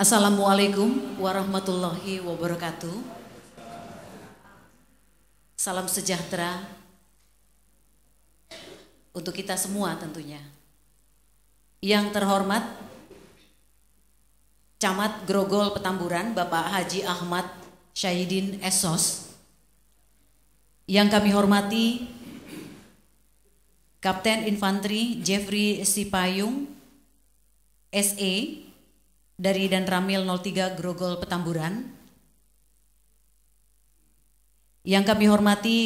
Assalamualaikum warahmatullahi wabarakatuh. Salam sejahtera untuk kita semua tentunya. Yang terhormat Camat Grogol Petamburan Bapak Haji Ahmad Syahidin Esos. Yang kami hormati Kapten Infanteri Jeffrey Sipayung, S.A dari Dan Ramil 03 Grogol Petamburan. Yang kami hormati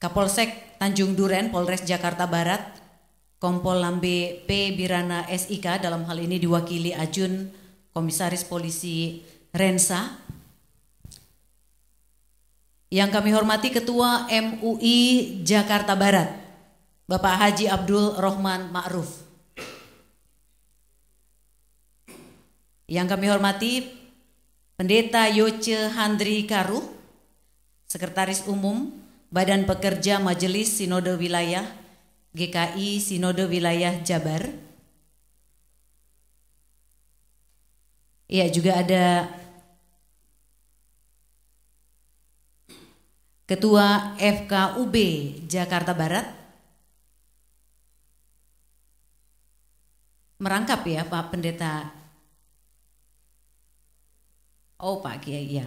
Kapolsek Tanjung Duren Polres Jakarta Barat, Kompol Lambe P Birana SIK dalam hal ini diwakili Ajun Komisaris Polisi Rensa. Yang kami hormati Ketua MUI Jakarta Barat, Bapak Haji Abdul Rohman Ma'ruf. Yang kami hormati Pendeta Yoce Handri Karu, Sekretaris Umum Badan Pekerja Majelis Sinode Wilayah GKI Sinode Wilayah Jabar. Ya, juga ada Ketua FKUB Jakarta Barat. Merangkap ya Pak Pendeta Oh Pak Kiai, iya.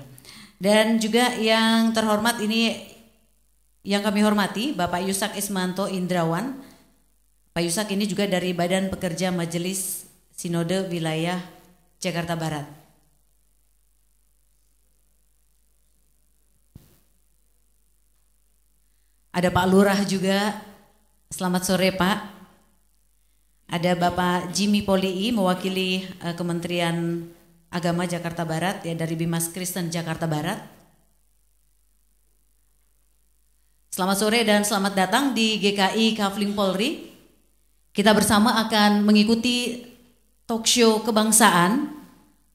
Dan juga yang terhormat ini yang kami hormati Bapak Yusak Ismanto Indrawan. Pak Yusak ini juga dari Badan Pekerja Majelis Sinode Wilayah Jakarta Barat. Ada Pak Lurah juga. Selamat sore Pak. Ada Bapak Jimmy Polii mewakili uh, Kementerian Agama Jakarta Barat ya dari Bimas Kristen Jakarta Barat. Selamat sore dan selamat datang di GKI Kavling Polri. Kita bersama akan mengikuti talk show kebangsaan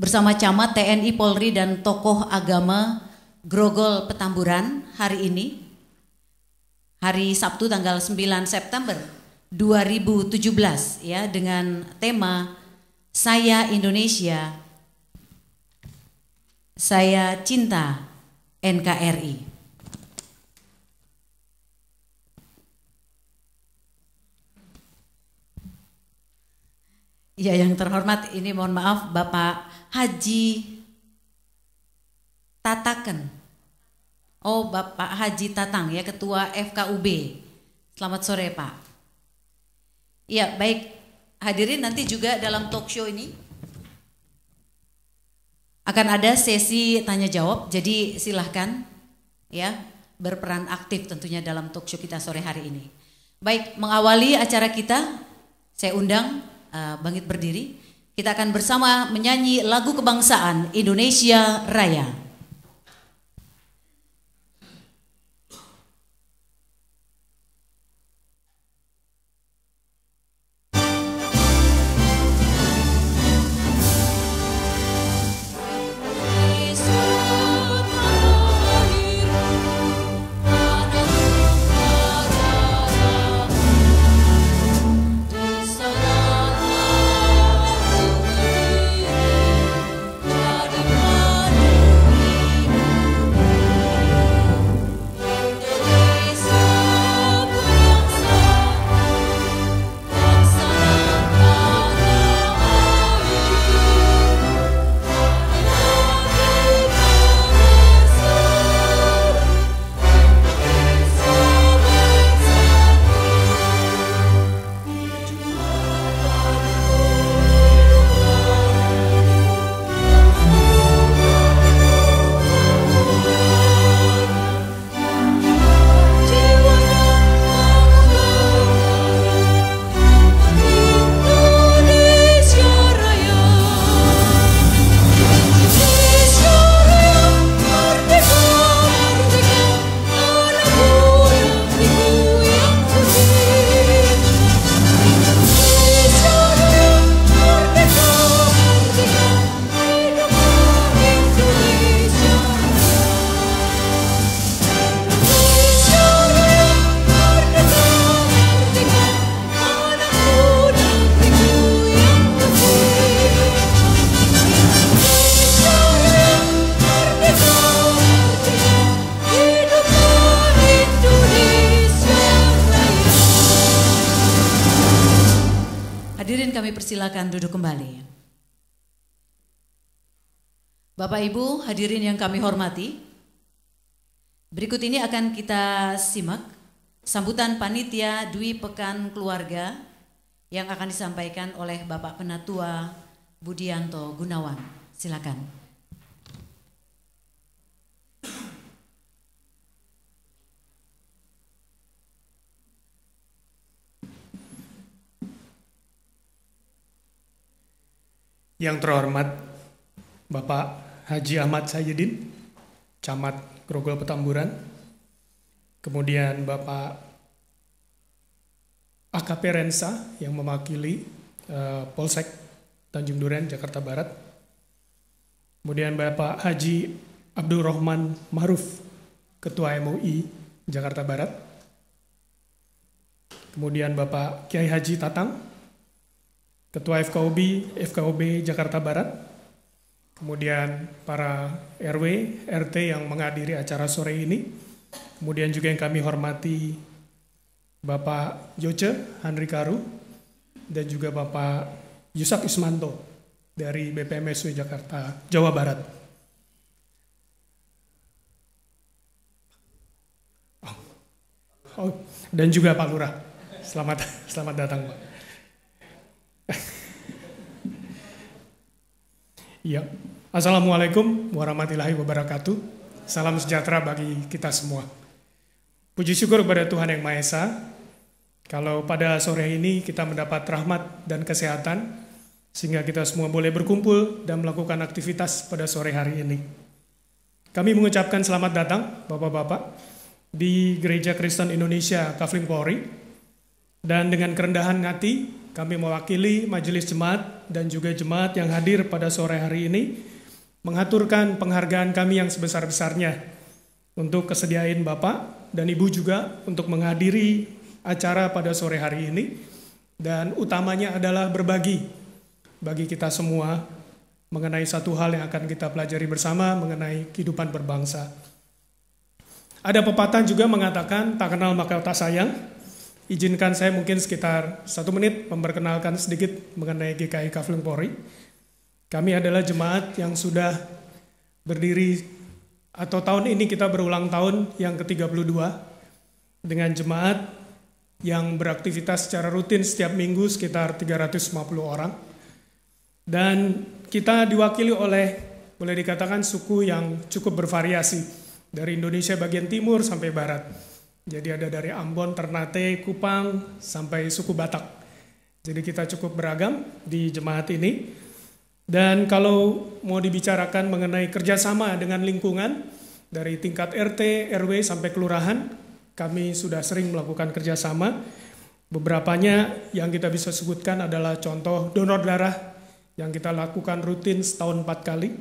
bersama camat TNI Polri dan tokoh agama Grogol Petamburan hari ini hari Sabtu tanggal 9 September 2017 ya dengan tema Saya Indonesia saya cinta NKRI. Ya yang terhormat ini mohon maaf Bapak Haji Tataken. Oh Bapak Haji Tatang ya Ketua FKUB. Selamat sore Pak. Ya, baik hadirin nanti juga dalam talk show ini akan ada sesi tanya jawab. Jadi silahkan ya berperan aktif tentunya dalam talk show kita sore hari ini. Baik, mengawali acara kita, saya undang uh, Bangkit Berdiri. Kita akan bersama menyanyi lagu kebangsaan Indonesia Raya. Bapak Ibu hadirin yang kami hormati, berikut ini akan kita simak sambutan panitia Dwi Pekan Keluarga yang akan disampaikan oleh Bapak Penatua Budianto Gunawan. Silakan. Yang terhormat Bapak Haji Ahmad Sayyidin, Camat Grogol Petamburan, kemudian Bapak AKP Rensa yang mewakili uh, Polsek Tanjung Duren, Jakarta Barat, kemudian Bapak Haji Abdul Rahman Maruf, Ketua MUI Jakarta Barat, kemudian Bapak Kiai Haji Tatang, Ketua FKOB, FKOB Jakarta Barat, kemudian para RW, RT yang menghadiri acara sore ini, kemudian juga yang kami hormati Bapak Yoce Henry Karu, dan juga Bapak Yusak Ismanto dari BPMSW Jakarta, Jawa Barat. Oh. Oh. Dan juga Pak Lurah. Selamat selamat datang, Pak. Ya. Assalamualaikum warahmatullahi wabarakatuh. Salam sejahtera bagi kita semua. Puji syukur kepada Tuhan Yang Maha Esa. Kalau pada sore ini kita mendapat rahmat dan kesehatan, sehingga kita semua boleh berkumpul dan melakukan aktivitas pada sore hari ini. Kami mengucapkan selamat datang, Bapak-Bapak, di Gereja Kristen Indonesia Kavling Polri. Dan dengan kerendahan hati, kami mewakili Majelis Jemaat dan juga jemaat yang hadir pada sore hari ini mengaturkan penghargaan kami yang sebesar-besarnya untuk kesediaan Bapak dan Ibu juga untuk menghadiri acara pada sore hari ini dan utamanya adalah berbagi bagi kita semua mengenai satu hal yang akan kita pelajari bersama mengenai kehidupan berbangsa. Ada pepatah juga mengatakan tak kenal maka tak sayang. Izinkan saya mungkin sekitar satu menit memperkenalkan sedikit mengenai GKI Kavling Polri. Kami adalah jemaat yang sudah berdiri atau tahun ini kita berulang tahun yang ke-32 dengan jemaat yang beraktivitas secara rutin setiap minggu sekitar 350 orang. Dan kita diwakili oleh boleh dikatakan suku yang cukup bervariasi dari Indonesia bagian timur sampai barat. Jadi ada dari Ambon, Ternate, Kupang, sampai suku Batak. Jadi kita cukup beragam di jemaat ini. Dan kalau mau dibicarakan mengenai kerjasama dengan lingkungan, dari tingkat RT, RW, sampai kelurahan, kami sudah sering melakukan kerjasama. Beberapanya yang kita bisa sebutkan adalah contoh donor darah yang kita lakukan rutin setahun empat kali.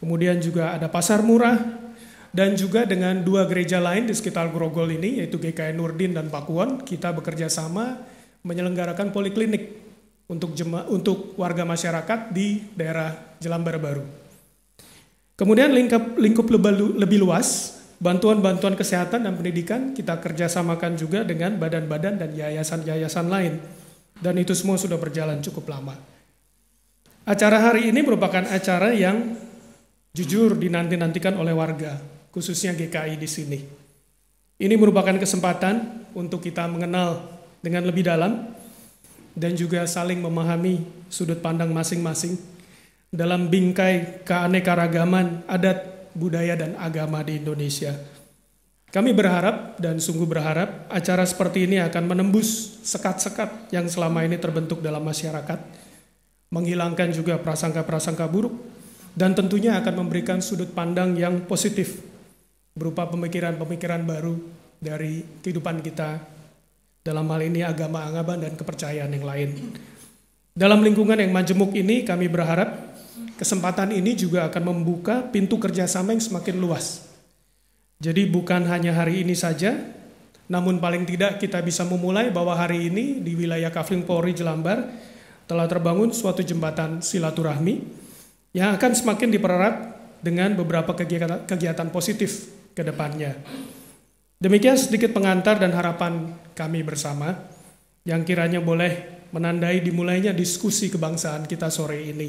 Kemudian juga ada pasar murah dan juga dengan dua gereja lain di sekitar Grogol ini yaitu GKN Nurdin dan Pakuan kita bekerja sama menyelenggarakan poliklinik untuk jema, untuk warga masyarakat di daerah Jelambar Baru. Kemudian lingkup, lingkup lebih, lebih luas, bantuan-bantuan kesehatan dan pendidikan kita kerjasamakan juga dengan badan-badan dan yayasan-yayasan lain. Dan itu semua sudah berjalan cukup lama. Acara hari ini merupakan acara yang jujur dinanti-nantikan oleh warga khususnya GKI di sini. Ini merupakan kesempatan untuk kita mengenal dengan lebih dalam dan juga saling memahami sudut pandang masing-masing dalam bingkai keanekaragaman adat, budaya, dan agama di Indonesia. Kami berharap dan sungguh berharap acara seperti ini akan menembus sekat-sekat yang selama ini terbentuk dalam masyarakat, menghilangkan juga prasangka-prasangka buruk, dan tentunya akan memberikan sudut pandang yang positif berupa pemikiran-pemikiran baru dari kehidupan kita dalam hal ini agama anggapan dan kepercayaan yang lain. Dalam lingkungan yang majemuk ini kami berharap kesempatan ini juga akan membuka pintu kerjasama yang semakin luas. Jadi bukan hanya hari ini saja, namun paling tidak kita bisa memulai bahwa hari ini di wilayah kavling Polri Jelambar telah terbangun suatu jembatan silaturahmi yang akan semakin dipererat dengan beberapa kegiatan, kegiatan positif ke depannya. Demikian sedikit pengantar dan harapan kami bersama yang kiranya boleh menandai dimulainya diskusi kebangsaan kita sore ini.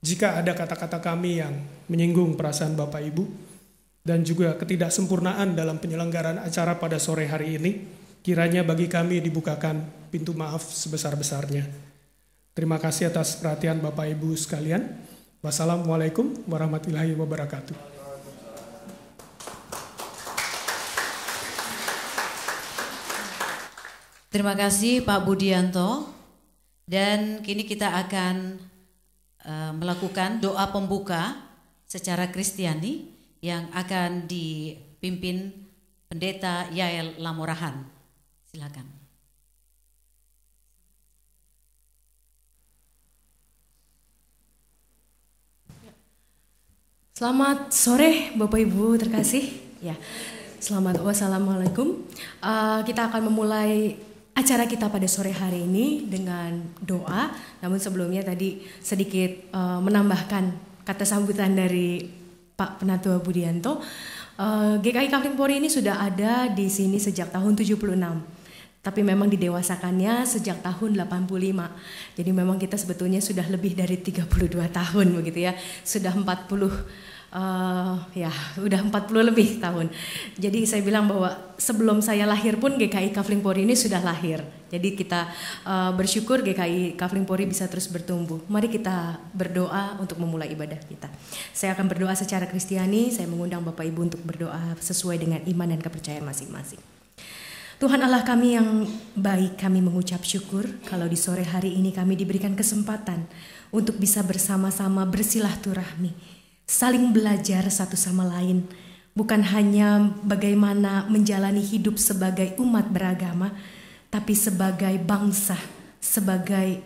Jika ada kata-kata kami yang menyinggung perasaan Bapak Ibu dan juga ketidaksempurnaan dalam penyelenggaraan acara pada sore hari ini, kiranya bagi kami dibukakan pintu maaf sebesar-besarnya. Terima kasih atas perhatian Bapak Ibu sekalian. Wassalamualaikum warahmatullahi wabarakatuh. Terima kasih Pak Budianto. Dan kini kita akan e, melakukan doa pembuka secara Kristiani yang akan dipimpin Pendeta Yael Lamorahan. Silakan. Selamat sore Bapak Ibu terkasih. Ya, selamat wassalamualaikum. Uh, kita akan memulai acara kita pada sore hari ini dengan doa. Namun sebelumnya tadi sedikit uh, menambahkan kata sambutan dari Pak Penatua Budianto. Uh, eh, GKI Kavling Pori ini sudah ada di sini sejak tahun 76. Tapi memang didewasakannya sejak tahun 85. Jadi memang kita sebetulnya sudah lebih dari 32 tahun begitu ya. Sudah 40 uh, ya udah 40 lebih tahun. Jadi saya bilang bahwa sebelum saya lahir pun GKI Kavling Pori ini sudah lahir. Jadi kita uh, bersyukur GKI Kavling Pori bisa terus bertumbuh. Mari kita berdoa untuk memulai ibadah kita. Saya akan berdoa secara Kristiani, saya mengundang Bapak Ibu untuk berdoa sesuai dengan iman dan kepercayaan masing-masing. Tuhan Allah kami yang baik, kami mengucap syukur kalau di sore hari ini kami diberikan kesempatan untuk bisa bersama-sama bersilaturahmi saling belajar satu sama lain, bukan hanya bagaimana menjalani hidup sebagai umat beragama, tapi sebagai bangsa, sebagai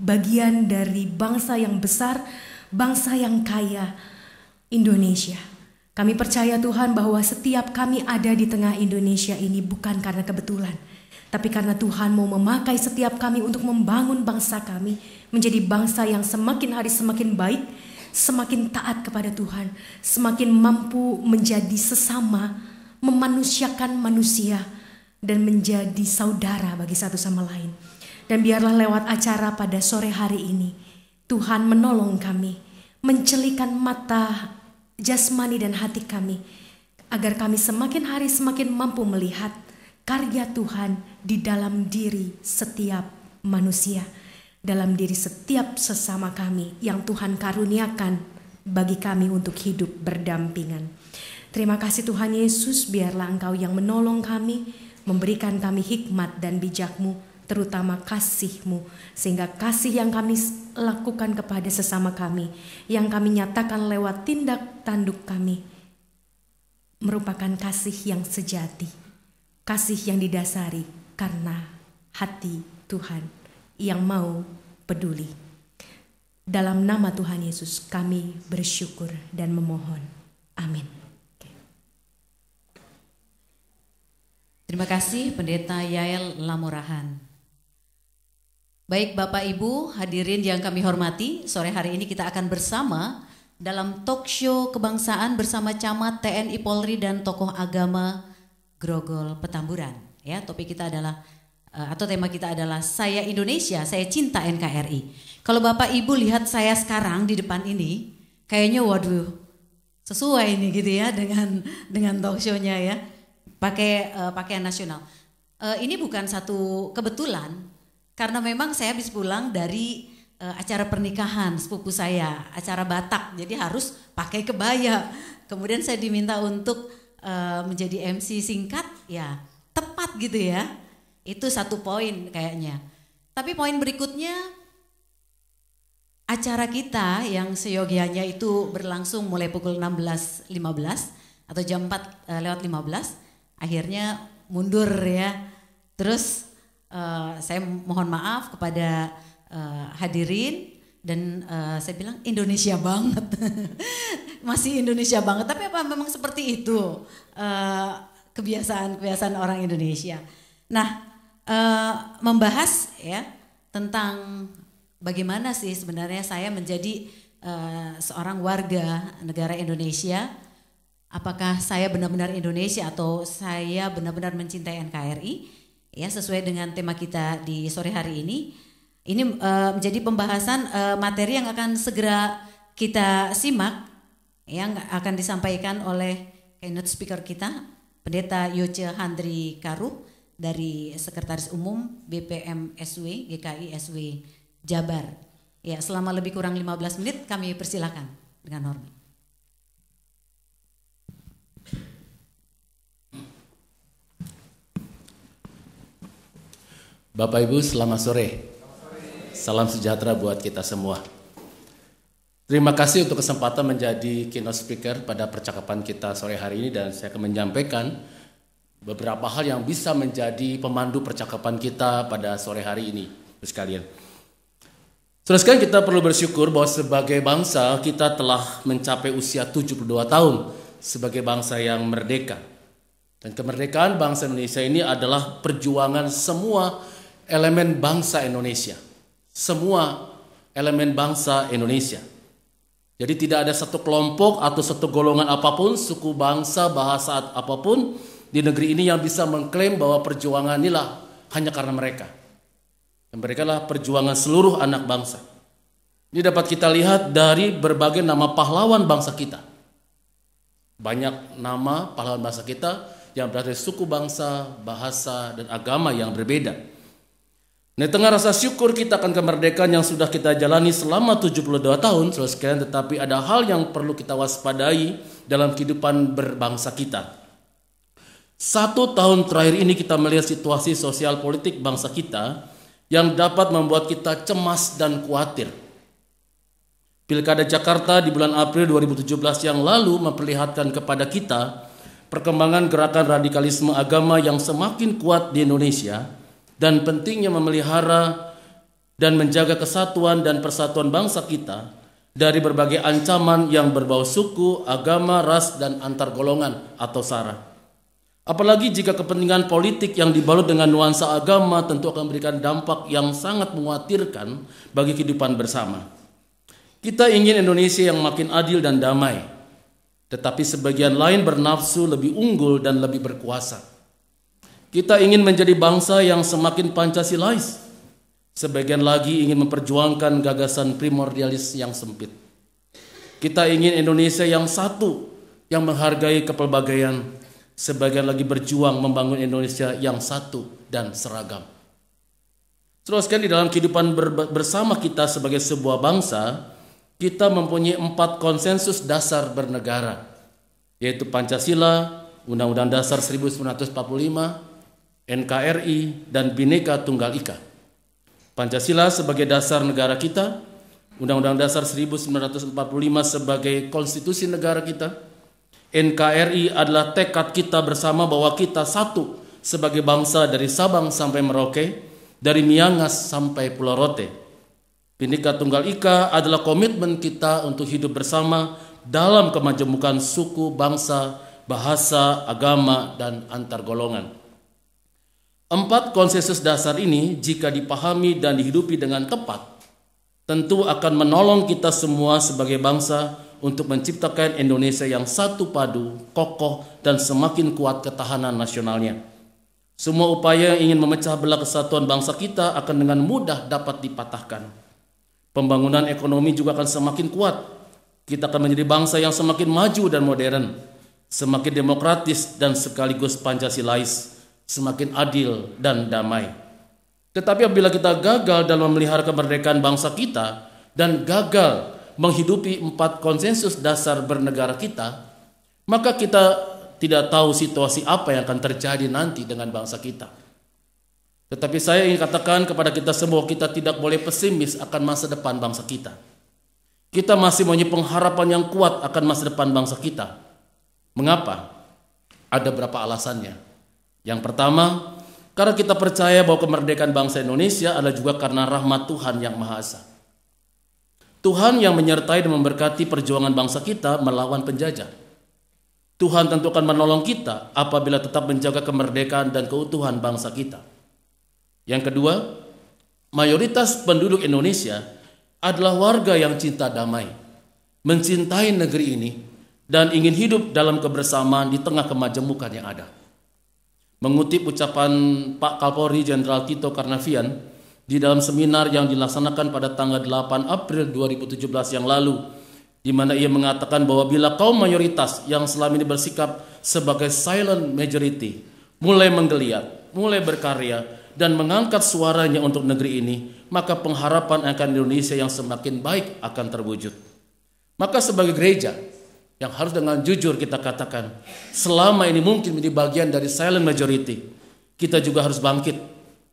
bagian dari bangsa yang besar, bangsa yang kaya, Indonesia. Kami percaya Tuhan bahwa setiap kami ada di tengah Indonesia ini bukan karena kebetulan, tapi karena Tuhan mau memakai setiap kami untuk membangun bangsa kami menjadi bangsa yang semakin hari semakin baik, semakin taat kepada Tuhan, semakin mampu menjadi sesama, memanusiakan manusia, dan menjadi saudara bagi satu sama lain. Dan biarlah lewat acara pada sore hari ini, Tuhan menolong kami, mencelikan mata jasmani dan hati kami, agar kami semakin hari semakin mampu melihat karya Tuhan di dalam diri setiap manusia dalam diri setiap sesama kami yang Tuhan karuniakan bagi kami untuk hidup berdampingan. Terima kasih Tuhan Yesus, biarlah Engkau yang menolong kami, memberikan kami hikmat dan bijakmu, terutama kasihmu, sehingga kasih yang kami lakukan kepada sesama kami, yang kami nyatakan lewat tindak tanduk kami, merupakan kasih yang sejati, kasih yang didasari karena hati Tuhan yang mau peduli. Dalam nama Tuhan Yesus kami bersyukur dan memohon. Amin. Terima kasih Pendeta Yael Lamurahan. Baik Bapak Ibu, hadirin yang kami hormati, sore hari ini kita akan bersama dalam talk show kebangsaan bersama camat TNI Polri dan tokoh agama Grogol Petamburan. Ya, topik kita adalah Eh, atau tema kita adalah saya Indonesia, saya cinta NKRI. Kalau Bapak Ibu lihat saya sekarang di depan ini, kayaknya waduh sesuai ini gitu ya dengan dengan talk show-nya ya. Pakai uh, pakaian nasional. Uh, ini bukan satu kebetulan karena memang saya habis pulang dari uh, acara pernikahan sepupu saya, acara Batak. Jadi harus pakai kebaya. Kemudian saya diminta untuk uh, menjadi MC singkat ya tepat gitu ya itu satu poin kayaknya. Tapi poin berikutnya acara kita yang seyogianya itu berlangsung mulai pukul 16.15 atau jam 4 eh, lewat 15 akhirnya mundur ya. Terus eh, saya mohon maaf kepada eh, hadirin dan uh, saya bilang Indonesia banget masih Indonesia banget tapi apa memang seperti itu kebiasaan-kebiasaan uh, orang Indonesia nah Eh, membahas ya tentang bagaimana sih sebenarnya saya menjadi uh, seorang warga negara Indonesia. Apakah saya benar-benar Indonesia atau saya benar-benar mencintai NKRI? Ya sesuai dengan tema kita di sore hari ini. Ini uh, menjadi pembahasan uh, materi yang akan segera kita simak ya, yang akan disampaikan oleh keynote speaker kita Pendeta Yoce Handri Karu dari Sekretaris Umum BPM SW GKI SW Jabar. Ya, selama lebih kurang 15 menit kami persilahkan dengan hormat. Bapak Ibu, selamat sore. selamat sore. Salam sejahtera buat kita semua. Terima kasih untuk kesempatan menjadi keynote speaker pada percakapan kita sore hari ini dan saya akan menyampaikan beberapa hal yang bisa menjadi pemandu percakapan kita pada sore hari ini, sekalian. Terus sekalian kita perlu bersyukur bahwa sebagai bangsa kita telah mencapai usia 72 tahun sebagai bangsa yang merdeka. Dan kemerdekaan bangsa Indonesia ini adalah perjuangan semua elemen bangsa Indonesia. Semua elemen bangsa Indonesia. Jadi tidak ada satu kelompok atau satu golongan apapun, suku bangsa, bahasa apapun di negeri ini yang bisa mengklaim bahwa perjuangan inilah hanya karena mereka. Dan mereka lah perjuangan seluruh anak bangsa. Ini dapat kita lihat dari berbagai nama pahlawan bangsa kita. Banyak nama pahlawan bangsa kita yang berasal dari suku bangsa, bahasa, dan agama yang berbeda. Nah, di tengah rasa syukur kita akan kemerdekaan yang sudah kita jalani selama 72 tahun, sekalian, tetapi ada hal yang perlu kita waspadai dalam kehidupan berbangsa kita. Satu tahun terakhir ini kita melihat situasi sosial politik bangsa kita yang dapat membuat kita cemas dan khawatir. Pilkada Jakarta di bulan April 2017 yang lalu memperlihatkan kepada kita perkembangan gerakan radikalisme agama yang semakin kuat di Indonesia dan pentingnya memelihara dan menjaga kesatuan dan persatuan bangsa kita dari berbagai ancaman yang berbau suku, agama, ras, dan antar golongan atau sara. Apalagi jika kepentingan politik yang dibalut dengan nuansa agama tentu akan memberikan dampak yang sangat mengkhawatirkan bagi kehidupan bersama. Kita ingin Indonesia yang makin adil dan damai, tetapi sebagian lain bernafsu lebih unggul dan lebih berkuasa. Kita ingin menjadi bangsa yang semakin Pancasilais, sebagian lagi ingin memperjuangkan gagasan primordialis yang sempit. Kita ingin Indonesia yang satu, yang menghargai kepelbagaian, Sebagian lagi berjuang membangun Indonesia yang satu dan seragam. Teruskan di dalam kehidupan bersama kita sebagai sebuah bangsa, kita mempunyai empat konsensus dasar bernegara, yaitu Pancasila, Undang-Undang Dasar 1945, NKRI, dan Bhinneka Tunggal Ika. Pancasila sebagai dasar negara kita, Undang-Undang Dasar 1945 sebagai konstitusi negara kita, NKRI adalah tekad kita bersama bahwa kita satu sebagai bangsa dari Sabang sampai Merauke, dari Miangas sampai Pulau Rote. Bhinneka Tunggal Ika adalah komitmen kita untuk hidup bersama dalam kemajemukan suku, bangsa, bahasa, agama, dan antar golongan. Empat konsensus dasar ini jika dipahami dan dihidupi dengan tepat, tentu akan menolong kita semua sebagai bangsa untuk menciptakan Indonesia yang satu padu, kokoh, dan semakin kuat ketahanan nasionalnya. Semua upaya yang ingin memecah belah kesatuan bangsa kita akan dengan mudah dapat dipatahkan. Pembangunan ekonomi juga akan semakin kuat. Kita akan menjadi bangsa yang semakin maju dan modern, semakin demokratis dan sekaligus Pancasilais, semakin adil dan damai. Tetapi apabila kita gagal dalam memelihara kemerdekaan bangsa kita dan gagal menghidupi empat konsensus dasar bernegara kita, maka kita tidak tahu situasi apa yang akan terjadi nanti dengan bangsa kita. Tetapi saya ingin katakan kepada kita semua, kita tidak boleh pesimis akan masa depan bangsa kita. Kita masih punya pengharapan yang kuat akan masa depan bangsa kita. Mengapa? Ada berapa alasannya. Yang pertama, karena kita percaya bahwa kemerdekaan bangsa Indonesia adalah juga karena rahmat Tuhan yang Maha Esa. Tuhan yang menyertai dan memberkati perjuangan bangsa kita melawan penjajah. Tuhan tentu akan menolong kita apabila tetap menjaga kemerdekaan dan keutuhan bangsa kita. Yang kedua, mayoritas penduduk Indonesia adalah warga yang cinta damai, mencintai negeri ini, dan ingin hidup dalam kebersamaan di tengah kemajemukan yang ada. Mengutip ucapan Pak Kapolri Jenderal Tito Karnavian, di dalam seminar yang dilaksanakan pada tanggal 8 April 2017 yang lalu di mana ia mengatakan bahwa bila kaum mayoritas yang selama ini bersikap sebagai silent majority mulai menggeliat, mulai berkarya dan mengangkat suaranya untuk negeri ini, maka pengharapan akan Indonesia yang semakin baik akan terwujud. Maka sebagai gereja yang harus dengan jujur kita katakan, selama ini mungkin menjadi bagian dari silent majority, kita juga harus bangkit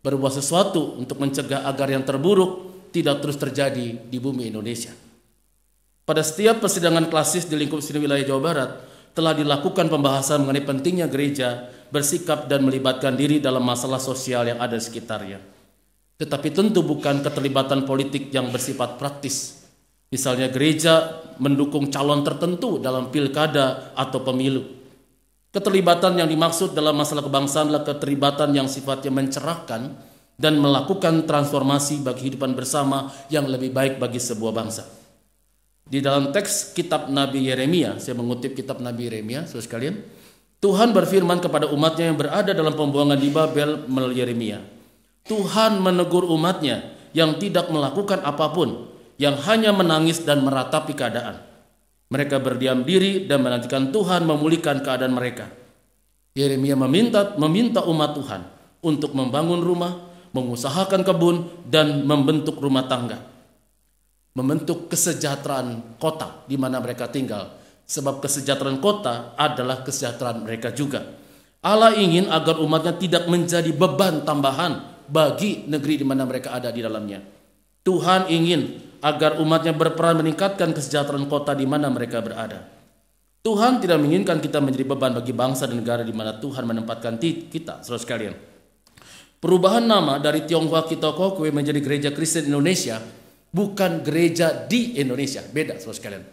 berbuat sesuatu untuk mencegah agar yang terburuk tidak terus terjadi di bumi Indonesia. Pada setiap persidangan klasis di lingkup sini wilayah Jawa Barat telah dilakukan pembahasan mengenai pentingnya gereja bersikap dan melibatkan diri dalam masalah sosial yang ada di sekitarnya. Tetapi tentu bukan keterlibatan politik yang bersifat praktis. Misalnya gereja mendukung calon tertentu dalam pilkada atau pemilu Keterlibatan yang dimaksud dalam masalah kebangsaan adalah keterlibatan yang sifatnya mencerahkan dan melakukan transformasi bagi kehidupan bersama yang lebih baik bagi sebuah bangsa. Di dalam teks kitab Nabi Yeremia, saya mengutip kitab Nabi Yeremia, saudara sekalian, Tuhan berfirman kepada umatnya yang berada dalam pembuangan di Babel melalui Yeremia. Tuhan menegur umatnya yang tidak melakukan apapun, yang hanya menangis dan meratapi keadaan. Mereka berdiam diri dan menantikan Tuhan memulihkan keadaan mereka. Yeremia meminta meminta umat Tuhan untuk membangun rumah, mengusahakan kebun dan membentuk rumah tangga. Membentuk kesejahteraan kota di mana mereka tinggal. Sebab kesejahteraan kota adalah kesejahteraan mereka juga. Allah ingin agar umatnya tidak menjadi beban tambahan bagi negeri di mana mereka ada di dalamnya. Tuhan ingin agar umatnya berperan meningkatkan kesejahteraan kota di mana mereka berada. Tuhan tidak menginginkan kita menjadi beban bagi bangsa dan negara di mana Tuhan menempatkan kita, saudara sekalian. Perubahan nama dari Tionghoa Kokwe menjadi Gereja Kristen Indonesia bukan gereja di Indonesia. Beda, saudara sekalian.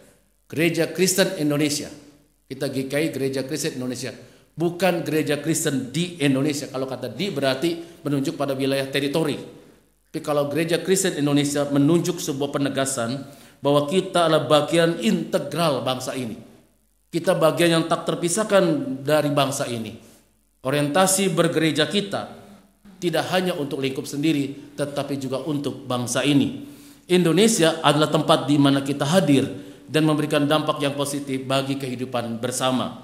Gereja Kristen Indonesia. Kita GKI Gereja Kristen Indonesia. Bukan gereja Kristen di Indonesia. Kalau kata di berarti menunjuk pada wilayah teritori tapi kalau gereja Kristen Indonesia menunjuk sebuah penegasan bahwa kita adalah bagian integral bangsa ini. Kita bagian yang tak terpisahkan dari bangsa ini. Orientasi bergereja kita tidak hanya untuk lingkup sendiri, tetapi juga untuk bangsa ini. Indonesia adalah tempat di mana kita hadir dan memberikan dampak yang positif bagi kehidupan bersama.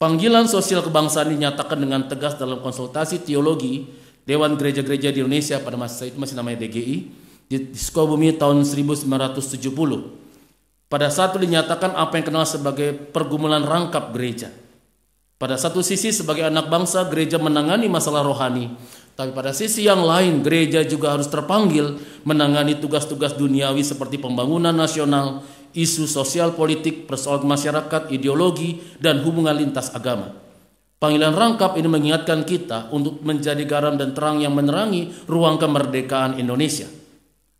Panggilan sosial kebangsaan dinyatakan dengan tegas dalam konsultasi teologi Dewan Gereja-Gereja di Indonesia pada masa itu masih namanya DGI di, di Sukabumi tahun 1970. Pada satu dinyatakan apa yang kenal sebagai pergumulan rangkap gereja. Pada satu sisi sebagai anak bangsa gereja menangani masalah rohani, tapi pada sisi yang lain gereja juga harus terpanggil menangani tugas-tugas duniawi seperti pembangunan nasional, isu sosial politik, persoalan masyarakat, ideologi, dan hubungan lintas agama. Panggilan rangkap ini mengingatkan kita untuk menjadi garam dan terang yang menerangi ruang kemerdekaan Indonesia.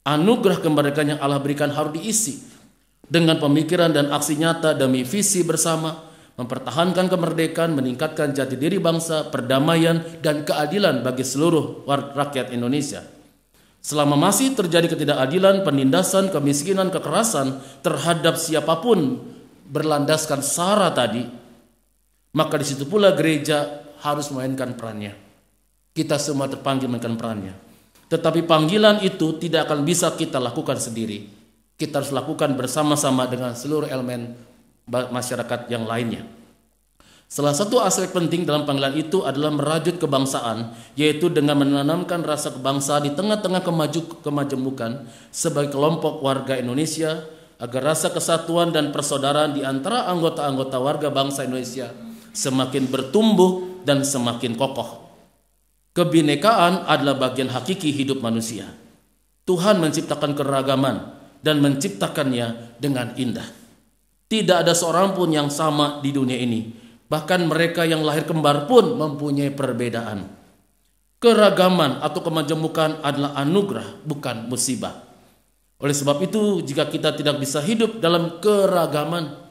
Anugerah kemerdekaan yang Allah berikan harus diisi dengan pemikiran dan aksi nyata demi visi bersama, mempertahankan kemerdekaan, meningkatkan jati diri bangsa, perdamaian, dan keadilan bagi seluruh rakyat Indonesia. Selama masih terjadi ketidakadilan, penindasan, kemiskinan, kekerasan terhadap siapapun berlandaskan sara tadi, maka di situ pula gereja harus memainkan perannya. Kita semua terpanggil memainkan perannya. Tetapi panggilan itu tidak akan bisa kita lakukan sendiri. Kita harus lakukan bersama-sama dengan seluruh elemen masyarakat yang lainnya. Salah satu aspek penting dalam panggilan itu adalah merajut kebangsaan, yaitu dengan menanamkan rasa kebangsaan di tengah-tengah kemaju kemajemukan sebagai kelompok warga Indonesia agar rasa kesatuan dan persaudaraan di antara anggota-anggota warga bangsa Indonesia semakin bertumbuh dan semakin kokoh. Kebinekaan adalah bagian hakiki hidup manusia. Tuhan menciptakan keragaman dan menciptakannya dengan indah. Tidak ada seorang pun yang sama di dunia ini. Bahkan mereka yang lahir kembar pun mempunyai perbedaan. Keragaman atau kemajemukan adalah anugerah, bukan musibah. Oleh sebab itu, jika kita tidak bisa hidup dalam keragaman,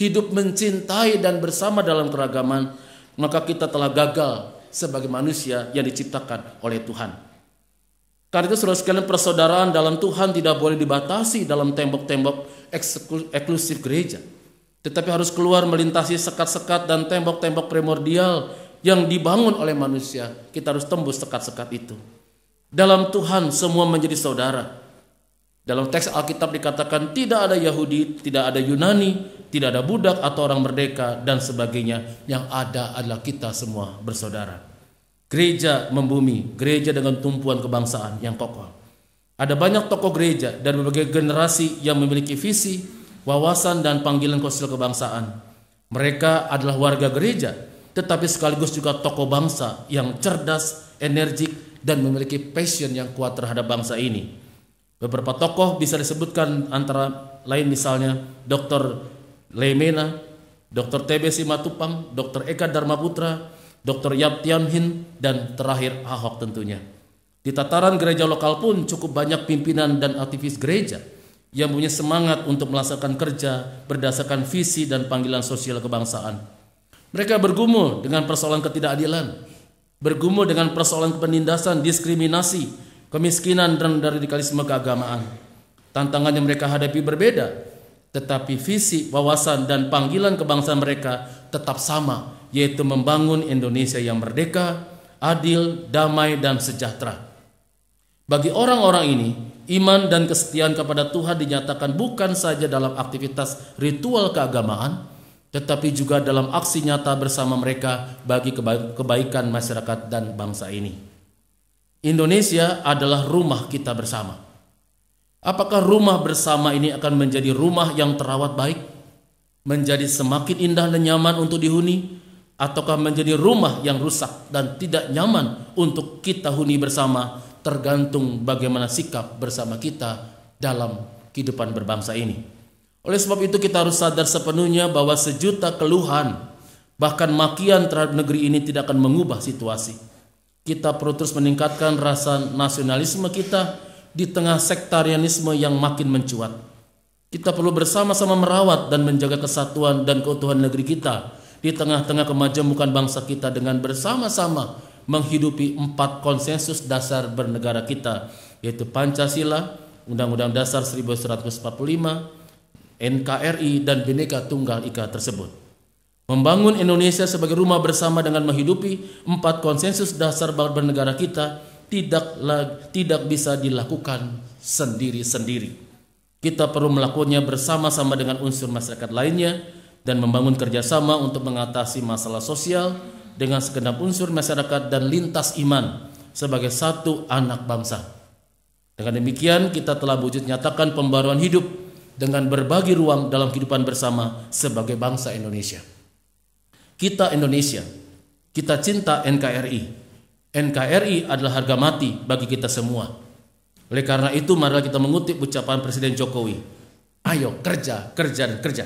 hidup mencintai dan bersama dalam keragaman, maka kita telah gagal sebagai manusia yang diciptakan oleh Tuhan. Karena itu saudara sekalian persaudaraan dalam Tuhan tidak boleh dibatasi dalam tembok-tembok eksklusif gereja. Tetapi harus keluar melintasi sekat-sekat dan tembok-tembok primordial yang dibangun oleh manusia. Kita harus tembus sekat-sekat itu. Dalam Tuhan semua menjadi saudara. Dalam teks Alkitab dikatakan tidak ada Yahudi, tidak ada Yunani, tidak ada budak atau orang merdeka dan sebagainya. Yang ada adalah kita semua bersaudara. Gereja membumi, gereja dengan tumpuan kebangsaan yang kokoh. Ada banyak tokoh gereja dan berbagai generasi yang memiliki visi, wawasan dan panggilan konsil kebangsaan. Mereka adalah warga gereja, tetapi sekaligus juga tokoh bangsa yang cerdas, energik, dan memiliki passion yang kuat terhadap bangsa ini. Beberapa tokoh bisa disebutkan antara lain misalnya Dr. Lemena, Dr. TB Simatupang, Dr. Eka Dharma Putra, Dr. Yap Tianhin, dan terakhir Ahok tentunya. Di tataran gereja lokal pun cukup banyak pimpinan dan aktivis gereja yang punya semangat untuk melaksanakan kerja berdasarkan visi dan panggilan sosial kebangsaan. Mereka bergumul dengan persoalan ketidakadilan, bergumul dengan persoalan penindasan, diskriminasi, kemiskinan dan radikalisme keagamaan. Tantangan yang mereka hadapi berbeda, tetapi visi, wawasan, dan panggilan kebangsaan mereka tetap sama, yaitu membangun Indonesia yang merdeka, adil, damai, dan sejahtera. Bagi orang-orang ini, iman dan kesetiaan kepada Tuhan dinyatakan bukan saja dalam aktivitas ritual keagamaan, tetapi juga dalam aksi nyata bersama mereka bagi kebaikan masyarakat dan bangsa ini. Indonesia adalah rumah kita bersama. Apakah rumah bersama ini akan menjadi rumah yang terawat baik, menjadi semakin indah dan nyaman untuk dihuni, ataukah menjadi rumah yang rusak dan tidak nyaman untuk kita huni bersama, tergantung bagaimana sikap bersama kita dalam kehidupan berbangsa ini. Oleh sebab itu, kita harus sadar sepenuhnya bahwa sejuta keluhan, bahkan makian terhadap negeri ini, tidak akan mengubah situasi kita perlu terus meningkatkan rasa nasionalisme kita di tengah sektarianisme yang makin mencuat. Kita perlu bersama-sama merawat dan menjaga kesatuan dan keutuhan negeri kita di tengah-tengah kemajemukan bangsa kita dengan bersama-sama menghidupi empat konsensus dasar bernegara kita yaitu Pancasila, Undang-Undang Dasar 1945, NKRI dan Bhinneka Tunggal Ika tersebut. Membangun Indonesia sebagai rumah bersama dengan menghidupi empat konsensus dasar bernegara kita tidak tidak bisa dilakukan sendiri-sendiri. Kita perlu melakukannya bersama-sama dengan unsur masyarakat lainnya dan membangun kerjasama untuk mengatasi masalah sosial dengan segenap unsur masyarakat dan lintas iman sebagai satu anak bangsa. Dengan demikian kita telah wujud nyatakan pembaruan hidup dengan berbagi ruang dalam kehidupan bersama sebagai bangsa Indonesia. Kita Indonesia, kita cinta NKRI. NKRI adalah harga mati bagi kita semua. Oleh karena itu, marilah kita mengutip ucapan Presiden Jokowi. Ayo kerja, kerja, dan kerja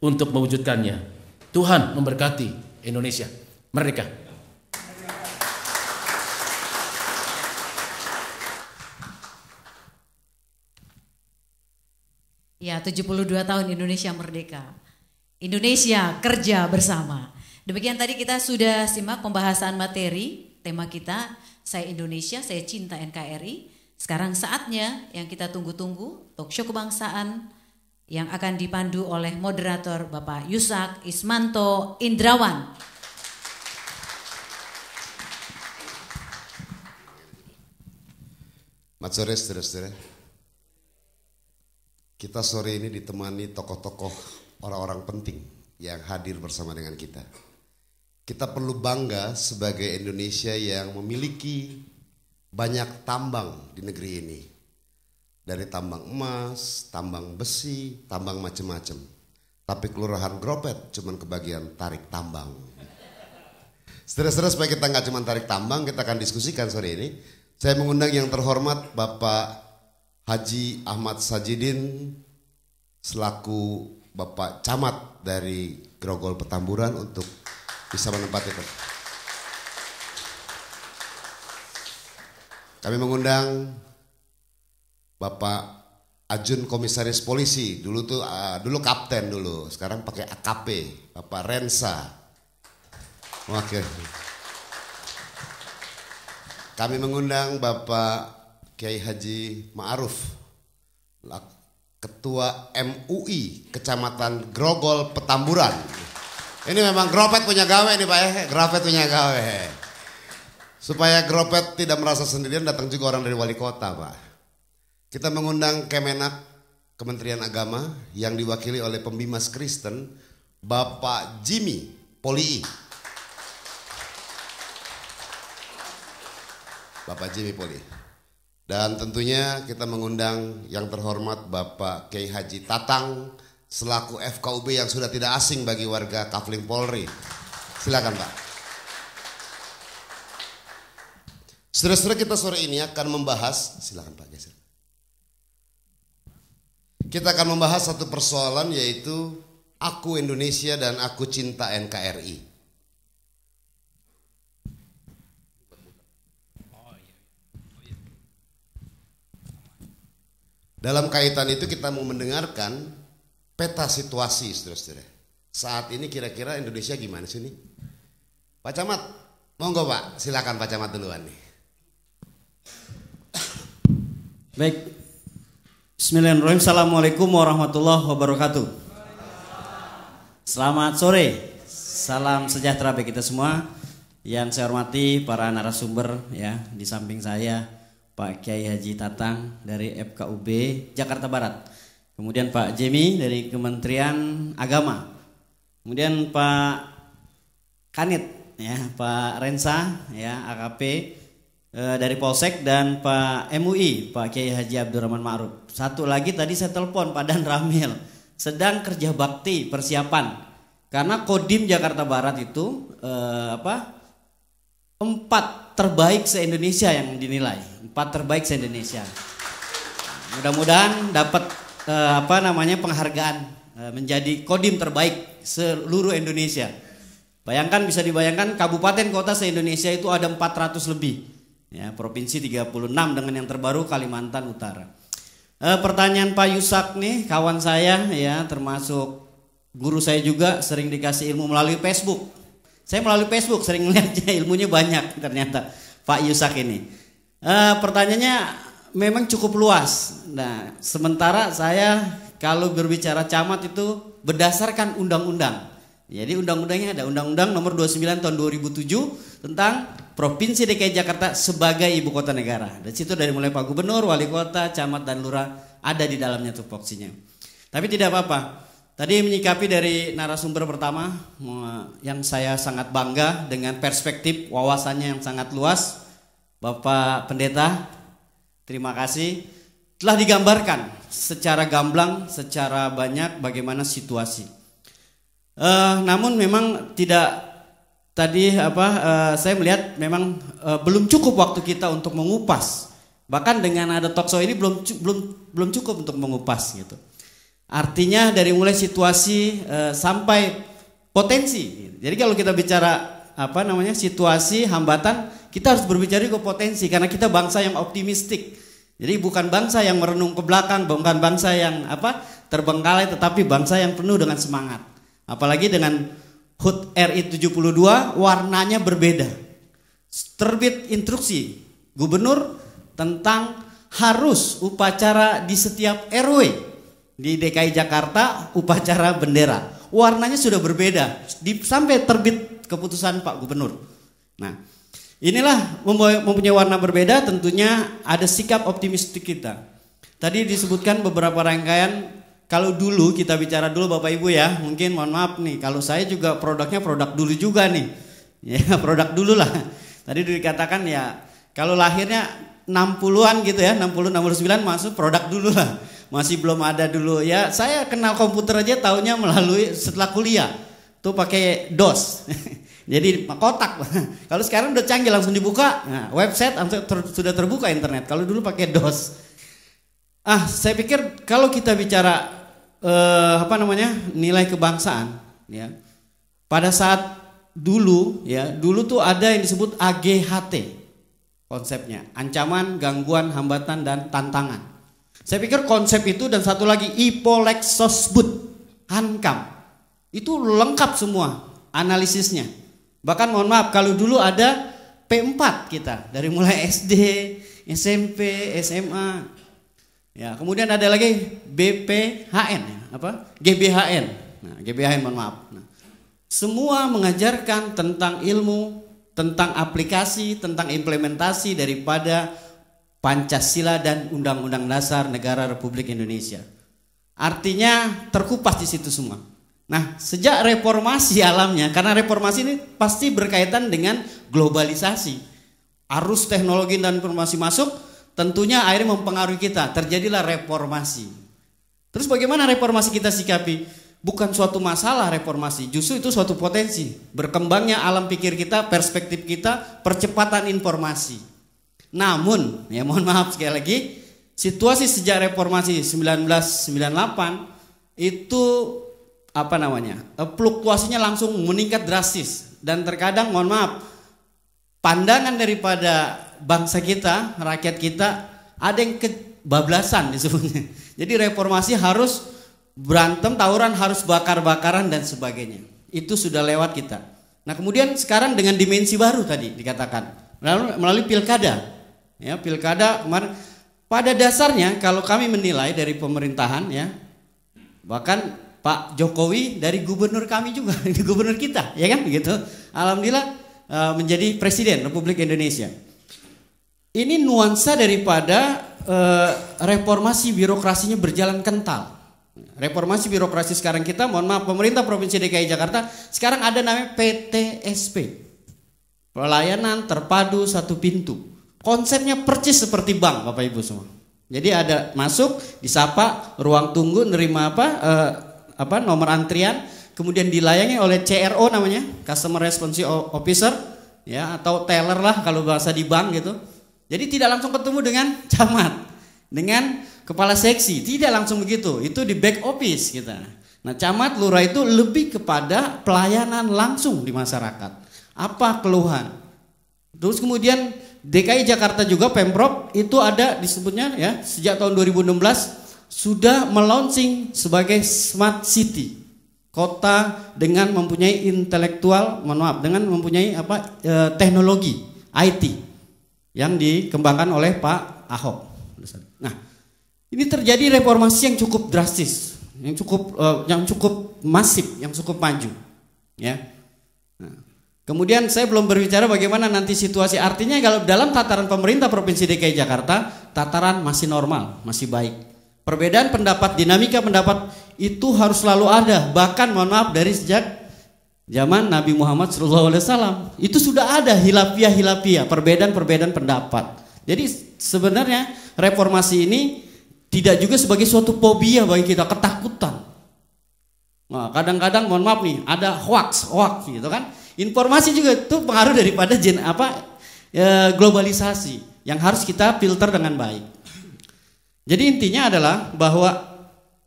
untuk mewujudkannya. Tuhan memberkati Indonesia. Merdeka. Ya, 72 tahun Indonesia merdeka. Indonesia kerja bersama. Demikian tadi kita sudah simak pembahasan materi tema kita, saya Indonesia, saya cinta NKRI. Sekarang saatnya yang kita tunggu-tunggu, show kebangsaan yang akan dipandu oleh moderator Bapak Yusak Ismanto Indrawan. Mat sore, saudara-saudara. Kita sore ini ditemani tokoh-tokoh orang-orang penting yang hadir bersama dengan kita kita perlu bangga sebagai Indonesia yang memiliki banyak tambang di negeri ini. Dari tambang emas, tambang besi, tambang macam-macam. Tapi kelurahan Gropet cuman kebagian tarik tambang. Seterusnya supaya kita nggak cuma tarik tambang, kita akan diskusikan sore ini. Saya mengundang yang terhormat Bapak Haji Ahmad Sajidin selaku Bapak Camat dari Grogol Petamburan untuk bisa menempati itu. Kami mengundang Bapak Ajun Komisaris Polisi, dulu tuh uh, dulu kapten dulu, sekarang pakai AKP, Bapak Rensa. Oke. Kami mengundang Bapak Kiai Haji Ma'ruf, Ketua MUI Kecamatan Grogol Petamburan. Ini memang gropet punya gawe nih Pak ya. Gropet punya gawe. Supaya gropet tidak merasa sendirian datang juga orang dari wali kota Pak. Kita mengundang Kemenak Kementerian Agama yang diwakili oleh pembimas Kristen Bapak Jimmy Poli. Bapak Jimmy Poli. Dan tentunya kita mengundang yang terhormat Bapak Kiai Haji Tatang selaku FKUB yang sudah tidak asing bagi warga Kafling Polri. Silakan Pak. saudara kita sore ini akan membahas, silakan Pak geser. Kita akan membahas satu persoalan yaitu aku Indonesia dan aku cinta NKRI. Dalam kaitan itu kita mau mendengarkan peta situasi saudara-saudara. Saat ini kira-kira Indonesia gimana sih nih? Pak Camat, monggo Pak, silakan Pak Camat duluan nih. Baik. Bismillahirrahmanirrahim. Assalamualaikum warahmatullahi wabarakatuh. Selamat sore. Salam sejahtera bagi kita semua. Yang saya hormati para narasumber ya di samping saya Pak Kiai Haji Tatang dari FKUB Jakarta Barat kemudian Pak Jemi dari Kementerian Agama, kemudian Pak Kanit, ya Pak Rensa, ya AKP e, dari Polsek dan Pak MUI, Pak Kiai Haji Abdurrahman Ma'ruf. Satu lagi tadi saya telepon Pak Dan Ramil, sedang kerja bakti persiapan karena Kodim Jakarta Barat itu e, apa empat terbaik se Indonesia yang dinilai empat terbaik se Indonesia. Mudah-mudahan dapat apa namanya penghargaan e, menjadi kodim terbaik seluruh Indonesia. Bayangkan bisa dibayangkan kabupaten kota se-Indonesia itu ada 400 lebih. Ya, provinsi 36 dengan yang terbaru Kalimantan Utara. E, pertanyaan Pak Yusak nih, kawan saya ya, termasuk guru saya juga sering dikasih ilmu melalui Facebook. Saya melalui Facebook sering lihatnya ilmunya banyak ternyata Pak Yusak ini. E, pertanyaannya memang cukup luas. Nah, sementara saya kalau berbicara camat itu berdasarkan undang-undang. Jadi undang-undangnya ada Undang-Undang Nomor 29 Tahun 2007 tentang Provinsi DKI Jakarta sebagai ibu kota negara. Dan situ dari mulai Pak Gubernur, Wali Kota, Camat dan Lurah ada di dalamnya tupoksinya. Tapi tidak apa-apa. Tadi menyikapi dari narasumber pertama yang saya sangat bangga dengan perspektif wawasannya yang sangat luas Bapak Pendeta Terima kasih. Telah digambarkan secara gamblang, secara banyak bagaimana situasi. Uh, namun memang tidak tadi apa uh, saya melihat memang uh, belum cukup waktu kita untuk mengupas. Bahkan dengan ada Tokso ini belum belum belum cukup untuk mengupas gitu. Artinya dari mulai situasi uh, sampai potensi. Jadi kalau kita bicara apa namanya situasi hambatan, kita harus berbicara ke potensi karena kita bangsa yang optimistik. Jadi bukan bangsa yang merenung ke belakang, bukan bangsa yang apa terbengkalai, tetapi bangsa yang penuh dengan semangat. Apalagi dengan HUT RI 72 warnanya berbeda. Terbit instruksi gubernur tentang harus upacara di setiap RW di DKI Jakarta upacara bendera. Warnanya sudah berbeda sampai terbit keputusan Pak Gubernur. Nah, Inilah mempunyai warna berbeda tentunya ada sikap optimistik kita. Tadi disebutkan beberapa rangkaian kalau dulu kita bicara dulu Bapak Ibu ya, mungkin mohon maaf nih kalau saya juga produknya produk dulu juga nih. Ya, produk dulu lah. Tadi dikatakan ya kalau lahirnya 60-an gitu ya, 60 69 masuk produk dulu lah. Masih belum ada dulu ya. Saya kenal komputer aja tahunya melalui setelah kuliah. Tuh pakai DOS. Jadi kotak. Kalau sekarang udah canggih langsung dibuka. Nah, website langsung ter, sudah terbuka internet. Kalau dulu pakai DOS. Ah, saya pikir kalau kita bicara eh, apa namanya? nilai kebangsaan, ya. Pada saat dulu ya, dulu tuh ada yang disebut AGHT konsepnya, ancaman, gangguan, hambatan dan tantangan. Saya pikir konsep itu dan satu lagi Ipolexosbud, Hankam. Itu lengkap semua analisisnya. Bahkan mohon maaf kalau dulu ada P4 kita dari mulai SD, SMP, SMA. Ya, kemudian ada lagi BPHN ya, apa? GBHN. Nah, GBHN mohon maaf. Nah, semua mengajarkan tentang ilmu, tentang aplikasi, tentang implementasi daripada Pancasila dan Undang-Undang Dasar Negara Republik Indonesia. Artinya terkupas di situ semua. Nah, sejak reformasi alamnya, karena reformasi ini pasti berkaitan dengan globalisasi. Arus teknologi dan informasi masuk tentunya akhirnya mempengaruhi kita. Terjadilah reformasi. Terus bagaimana reformasi kita sikapi? Bukan suatu masalah reformasi, justru itu suatu potensi. Berkembangnya alam pikir kita, perspektif kita, percepatan informasi. Namun, ya mohon maaf sekali lagi, situasi sejak reformasi 1998 itu apa namanya eh, fluktuasinya langsung meningkat drastis dan terkadang mohon maaf pandangan daripada bangsa kita rakyat kita ada yang kebablasan disebutnya jadi reformasi harus berantem tawuran harus bakar-bakaran dan sebagainya itu sudah lewat kita nah kemudian sekarang dengan dimensi baru tadi dikatakan melalui, melalui pilkada ya pilkada kemarin pada dasarnya kalau kami menilai dari pemerintahan ya bahkan Pak Jokowi dari gubernur kami juga, gubernur kita, ya kan begitu. Alhamdulillah eh, menjadi presiden Republik Indonesia. Ini nuansa daripada eh, reformasi birokrasinya berjalan kental. Reformasi birokrasi sekarang kita, mohon maaf pemerintah Provinsi DKI Jakarta sekarang ada namanya PTSP. Pelayanan terpadu satu pintu. Konsepnya percis seperti bank Bapak Ibu semua. Jadi ada masuk, disapa, ruang tunggu, nerima apa, eh, apa nomor antrian, kemudian dilayani oleh CRO namanya, Customer Response Officer ya atau teller lah kalau bahasa di bank gitu. Jadi tidak langsung ketemu dengan camat, dengan kepala seksi, tidak langsung begitu. Itu di back office kita. Nah, camat lurah itu lebih kepada pelayanan langsung di masyarakat. Apa keluhan? Terus kemudian DKI Jakarta juga Pemprov itu ada disebutnya ya sejak tahun 2016 sudah melaunching sebagai smart city kota dengan mempunyai intelektual mohon maaf dengan mempunyai apa e, teknologi IT yang dikembangkan oleh Pak Ahok. Nah, ini terjadi reformasi yang cukup drastis, yang cukup e, yang cukup masif, yang cukup maju, ya. Nah, kemudian saya belum berbicara bagaimana nanti situasi artinya kalau dalam tataran pemerintah Provinsi DKI Jakarta tataran masih normal, masih baik Perbedaan pendapat, dinamika pendapat itu harus selalu ada. Bahkan mohon maaf dari sejak zaman Nabi Muhammad SAW itu sudah ada hilafiah-hilafiah, perbedaan-perbedaan pendapat. Jadi sebenarnya reformasi ini tidak juga sebagai suatu fobia bagi kita, ketakutan. Nah, kadang-kadang mohon maaf nih, ada hoax, hoax gitu kan. Informasi juga itu pengaruh daripada jen, apa e, globalisasi yang harus kita filter dengan baik. Jadi intinya adalah bahwa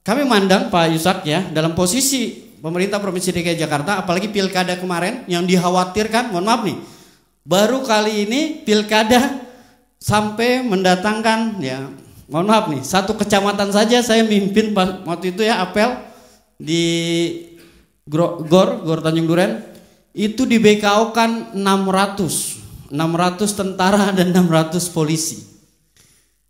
kami mandang Pak Yusak ya dalam posisi pemerintah Provinsi DKI Jakarta apalagi pilkada kemarin yang dikhawatirkan, mohon maaf nih, baru kali ini pilkada sampai mendatangkan ya mohon maaf nih satu kecamatan saja saya mimpin waktu itu ya apel di Gor Gor Tanjung Duren itu di BKO kan 600 600 tentara dan 600 polisi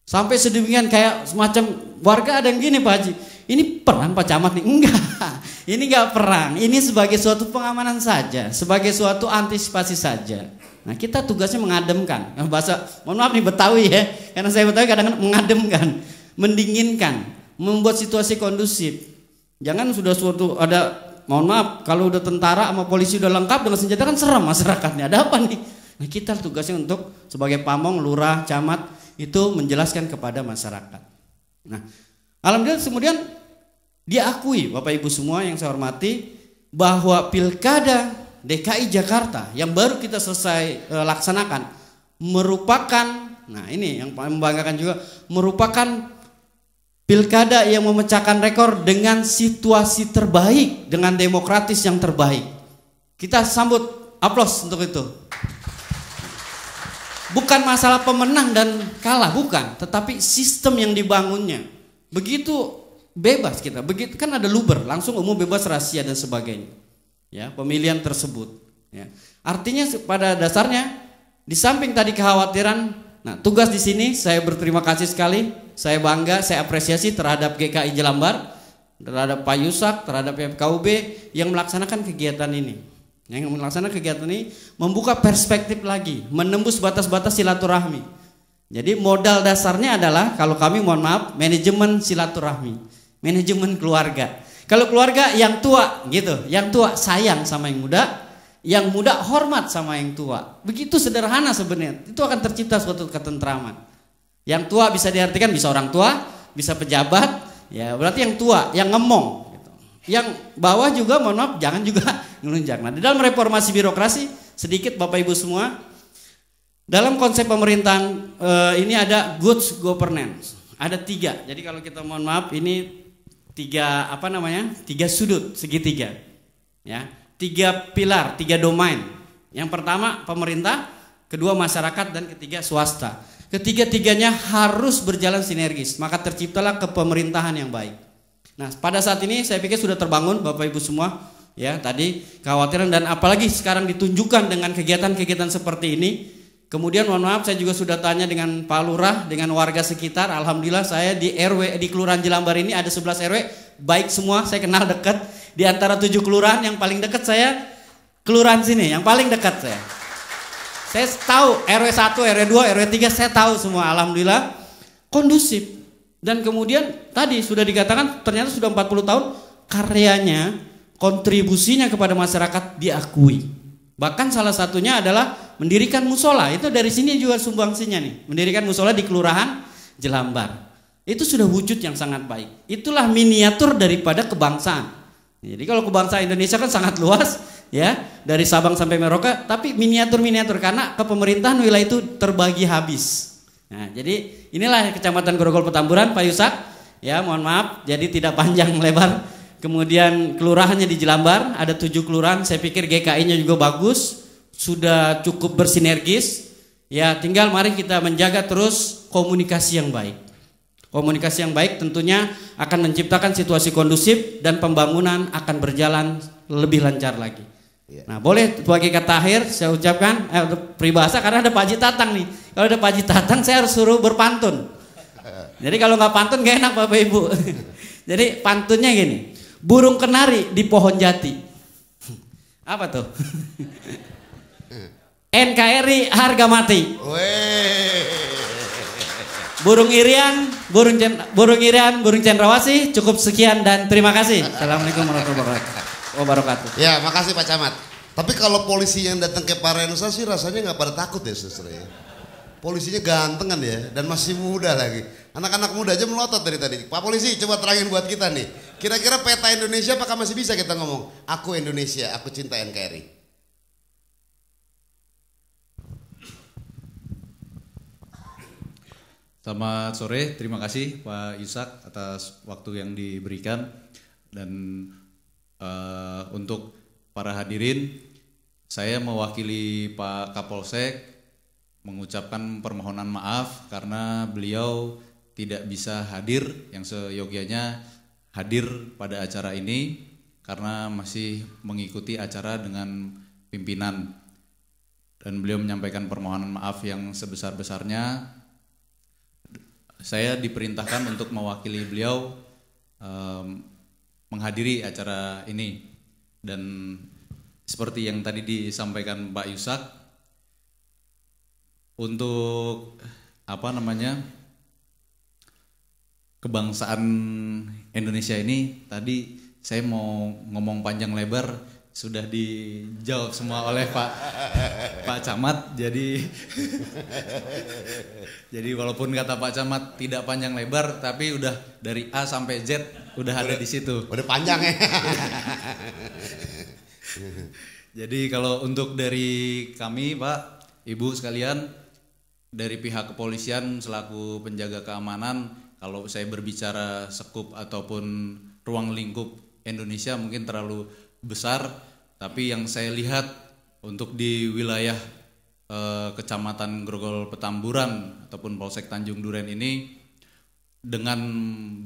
Sampai sedemikian kayak semacam warga ada yang gini Pak Haji. Ini perang Pak Camat nih? Enggak. Ini enggak perang. Ini sebagai suatu pengamanan saja. Sebagai suatu antisipasi saja. Nah kita tugasnya mengademkan. bahasa, mohon maaf nih Betawi ya. Karena saya Betawi kadang-kadang mengademkan. Mendinginkan. Membuat situasi kondusif. Jangan sudah suatu ada mohon maaf kalau udah tentara sama polisi udah lengkap dengan senjata kan serem masyarakatnya ada apa nih nah kita tugasnya untuk sebagai pamong lurah camat itu menjelaskan kepada masyarakat. Nah, alhamdulillah kemudian diakui Bapak Ibu semua yang saya hormati bahwa pilkada DKI Jakarta yang baru kita selesai e, laksanakan merupakan nah ini yang paling membanggakan juga merupakan pilkada yang memecahkan rekor dengan situasi terbaik dengan demokratis yang terbaik. Kita sambut aplaus untuk itu bukan masalah pemenang dan kalah bukan tetapi sistem yang dibangunnya begitu bebas kita begitu kan ada luber langsung umum bebas rahasia dan sebagainya ya pemilihan tersebut ya artinya pada dasarnya di samping tadi kekhawatiran nah tugas di sini saya berterima kasih sekali saya bangga saya apresiasi terhadap GKI Jelambar terhadap Pak Yusak terhadap FKUB yang melaksanakan kegiatan ini yang melaksanakan kegiatan ini membuka perspektif lagi, menembus batas-batas silaturahmi. Jadi modal dasarnya adalah kalau kami mohon maaf manajemen silaturahmi, manajemen keluarga. Kalau keluarga yang tua gitu, yang tua sayang sama yang muda, yang muda hormat sama yang tua. Begitu sederhana sebenarnya. Itu akan tercipta suatu ketentraman. Yang tua bisa diartikan bisa orang tua, bisa pejabat, ya berarti yang tua, yang ngemong, yang bawah juga mohon maaf jangan juga ngelunjak. Nah, di dalam reformasi birokrasi sedikit Bapak Ibu semua dalam konsep pemerintahan eh, ini ada good governance. Ada tiga. Jadi kalau kita mohon maaf ini tiga apa namanya? Tiga sudut segitiga. Ya, tiga pilar, tiga domain. Yang pertama pemerintah, kedua masyarakat dan ketiga swasta. Ketiga-tiganya harus berjalan sinergis, maka terciptalah kepemerintahan yang baik. Nah, pada saat ini saya pikir sudah terbangun Bapak Ibu semua ya tadi kekhawatiran dan apalagi sekarang ditunjukkan dengan kegiatan-kegiatan seperti ini. Kemudian mohon maaf saya juga sudah tanya dengan Pak Lurah, dengan warga sekitar. Alhamdulillah saya di RW di Kelurahan Jelambar ini ada 11 RW, baik semua, saya kenal dekat. Di antara tujuh kelurahan yang paling dekat saya kelurahan sini, yang paling dekat saya. Saya tahu RW 1, RW 2, RW 3 saya tahu semua alhamdulillah kondusif dan kemudian tadi sudah dikatakan ternyata sudah 40 tahun karyanya, kontribusinya kepada masyarakat diakui. Bahkan salah satunya adalah mendirikan musola. Itu dari sini juga sumbangsinya nih. Mendirikan musola di Kelurahan Jelambar. Itu sudah wujud yang sangat baik. Itulah miniatur daripada kebangsaan. Jadi kalau kebangsaan Indonesia kan sangat luas ya, dari Sabang sampai Merauke, tapi miniatur-miniatur karena kepemerintahan wilayah itu terbagi habis. Nah, jadi inilah Kecamatan Grogol Petamburan, Pak Yusak. Ya, mohon maaf, jadi tidak panjang lebar. Kemudian kelurahannya di Jelambar, ada tujuh kelurahan. Saya pikir GKI-nya juga bagus, sudah cukup bersinergis. Ya, tinggal mari kita menjaga terus komunikasi yang baik. Komunikasi yang baik tentunya akan menciptakan situasi kondusif dan pembangunan akan berjalan lebih lancar lagi. Ya. Nah boleh bagi kata akhir saya ucapkan eh, peribahasa karena ada Pak Haji Tatang nih. Kalau ada Pak Haji Tatang saya harus suruh berpantun. Jadi kalau nggak pantun gak enak Bapak Ibu. Jadi pantunnya gini, burung kenari di pohon jati. Apa tuh? NKRI harga mati. Burung irian, burung burung irian, burung cendrawasih. Cukup sekian dan terima kasih. Assalamualaikum warahmatullahi wabarakatuh wabarakatuh. Ya, makasih Pak Camat. Tapi kalau polisi yang datang ke Parensa sih rasanya nggak pada takut ya suster ya. Polisinya ganteng kan ya dan masih muda lagi. Anak-anak muda aja melotot dari tadi. Pak polisi coba terangin buat kita nih. Kira-kira peta Indonesia apakah masih bisa kita ngomong? Aku Indonesia, aku cinta NKRI. Selamat sore, terima kasih Pak Yusak atas waktu yang diberikan dan Eh, untuk para hadirin saya mewakili Pak Kapolsek mengucapkan permohonan maaf karena beliau tidak bisa hadir yang seyogianya hadir pada acara ini karena masih mengikuti acara dengan pimpinan dan beliau menyampaikan permohonan maaf yang sebesar-besarnya saya diperintahkan untuk mewakili beliau menghadiri acara ini dan seperti yang tadi disampaikan Pak Yusak untuk apa namanya kebangsaan Indonesia ini tadi saya mau ngomong panjang lebar sudah dijawab semua oleh Pak Pak Camat jadi jadi walaupun kata Pak Camat tidak panjang lebar tapi udah dari A sampai Z udah, udah ada di situ udah panjang ya jadi kalau untuk dari kami Pak Ibu sekalian dari pihak kepolisian selaku penjaga keamanan kalau saya berbicara sekup ataupun ruang lingkup Indonesia mungkin terlalu besar tapi yang saya lihat untuk di wilayah eh, kecamatan Grogol Petamburan ataupun Polsek Tanjung Duren ini dengan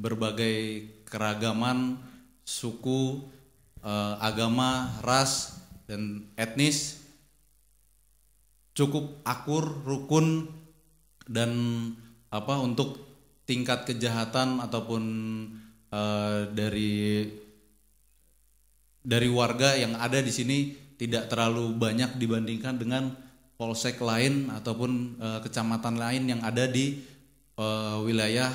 berbagai keragaman suku, eh, agama, ras dan etnis cukup akur, rukun dan apa untuk tingkat kejahatan ataupun eh, dari dari warga yang ada di sini tidak terlalu banyak dibandingkan dengan polsek lain ataupun e, kecamatan lain yang ada di e, wilayah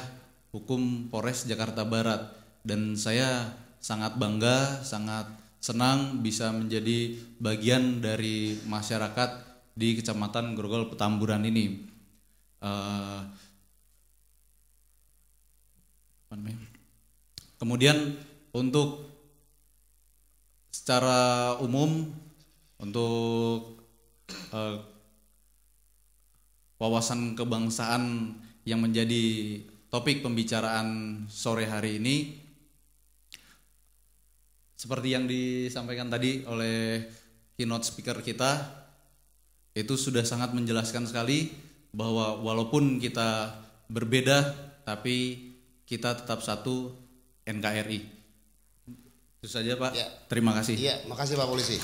hukum Polres Jakarta Barat dan saya sangat bangga, sangat senang bisa menjadi bagian dari masyarakat di Kecamatan Grogol Petamburan ini. e, kemudian untuk secara umum untuk uh, wawasan kebangsaan yang menjadi topik pembicaraan sore hari ini seperti yang disampaikan tadi oleh keynote speaker kita itu sudah sangat menjelaskan sekali bahwa walaupun kita berbeda tapi kita tetap satu NKRI. Itu saja Pak. Ya. Terima kasih. Iya, makasih Pak Polisi.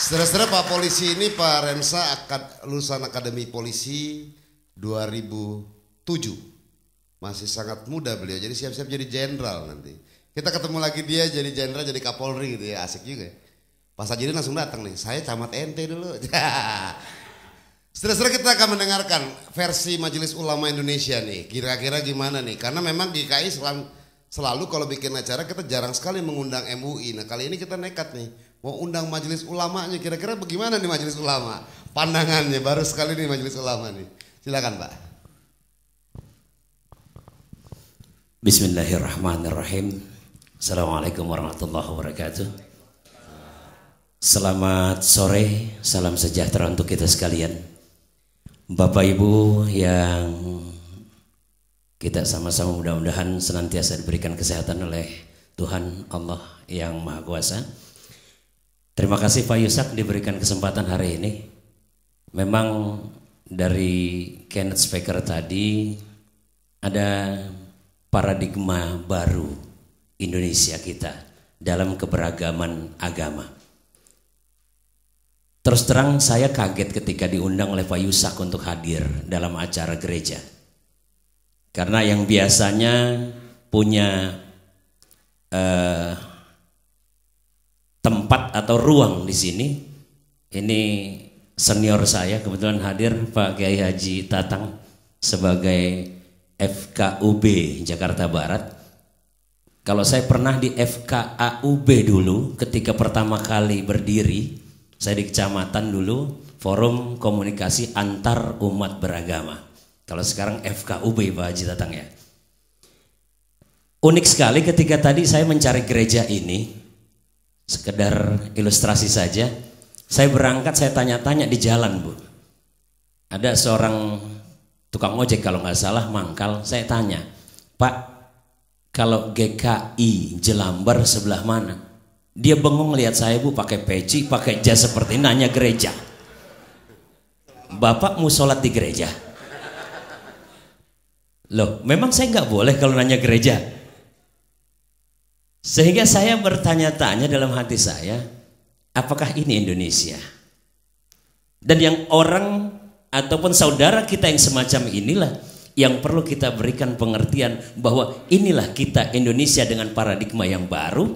setelah setelah Pak Polisi ini Pak Remsa akad, lulusan Akademi Polisi 2007. Masih sangat muda beliau, jadi siap-siap jadi jenderal nanti. Kita ketemu lagi dia jadi jenderal, jadi kapolri gitu ya, asik juga ya. aja dia langsung datang nih, saya camat ente dulu. Setelah kita akan mendengarkan versi Majelis Ulama Indonesia nih, kira-kira gimana nih? Karena memang GKI selang, selalu kalau bikin acara kita jarang sekali mengundang MUI. Nah kali ini kita nekat nih mau undang majelis ulamanya. Kira-kira bagaimana nih majelis ulama? Pandangannya baru sekali nih majelis ulama nih. Silakan Pak. Bismillahirrahmanirrahim. Assalamualaikum warahmatullahi wabarakatuh. Selamat sore, salam sejahtera untuk kita sekalian. Bapak Ibu yang kita sama-sama mudah-mudahan senantiasa diberikan kesehatan oleh Tuhan Allah yang Maha Kuasa. Terima kasih Pak Yusak diberikan kesempatan hari ini. Memang dari Kenneth Speaker tadi ada paradigma baru Indonesia kita dalam keberagaman agama. Terus terang saya kaget ketika diundang oleh Pak Yusak untuk hadir dalam acara gereja karena yang biasanya punya eh, tempat atau ruang di sini, ini senior saya kebetulan hadir Pak Kiai Haji Tatang sebagai FKUB Jakarta Barat. Kalau saya pernah di FKAUB dulu ketika pertama kali berdiri, saya di kecamatan dulu Forum Komunikasi Antar Umat Beragama. Kalau sekarang FKUB Pak Haji datang ya. Unik sekali ketika tadi saya mencari gereja ini, sekedar ilustrasi saja, saya berangkat saya tanya-tanya di jalan Bu. Ada seorang tukang ojek kalau nggak salah mangkal, saya tanya, Pak, kalau GKI Jelambar sebelah mana? Dia bengong lihat saya Bu pakai peci, pakai jas seperti nanya gereja. Bapak mau sholat di gereja? Loh, memang saya nggak boleh kalau nanya gereja. Sehingga saya bertanya-tanya dalam hati saya, apakah ini Indonesia? Dan yang orang ataupun saudara kita yang semacam inilah yang perlu kita berikan pengertian bahwa inilah kita Indonesia dengan paradigma yang baru.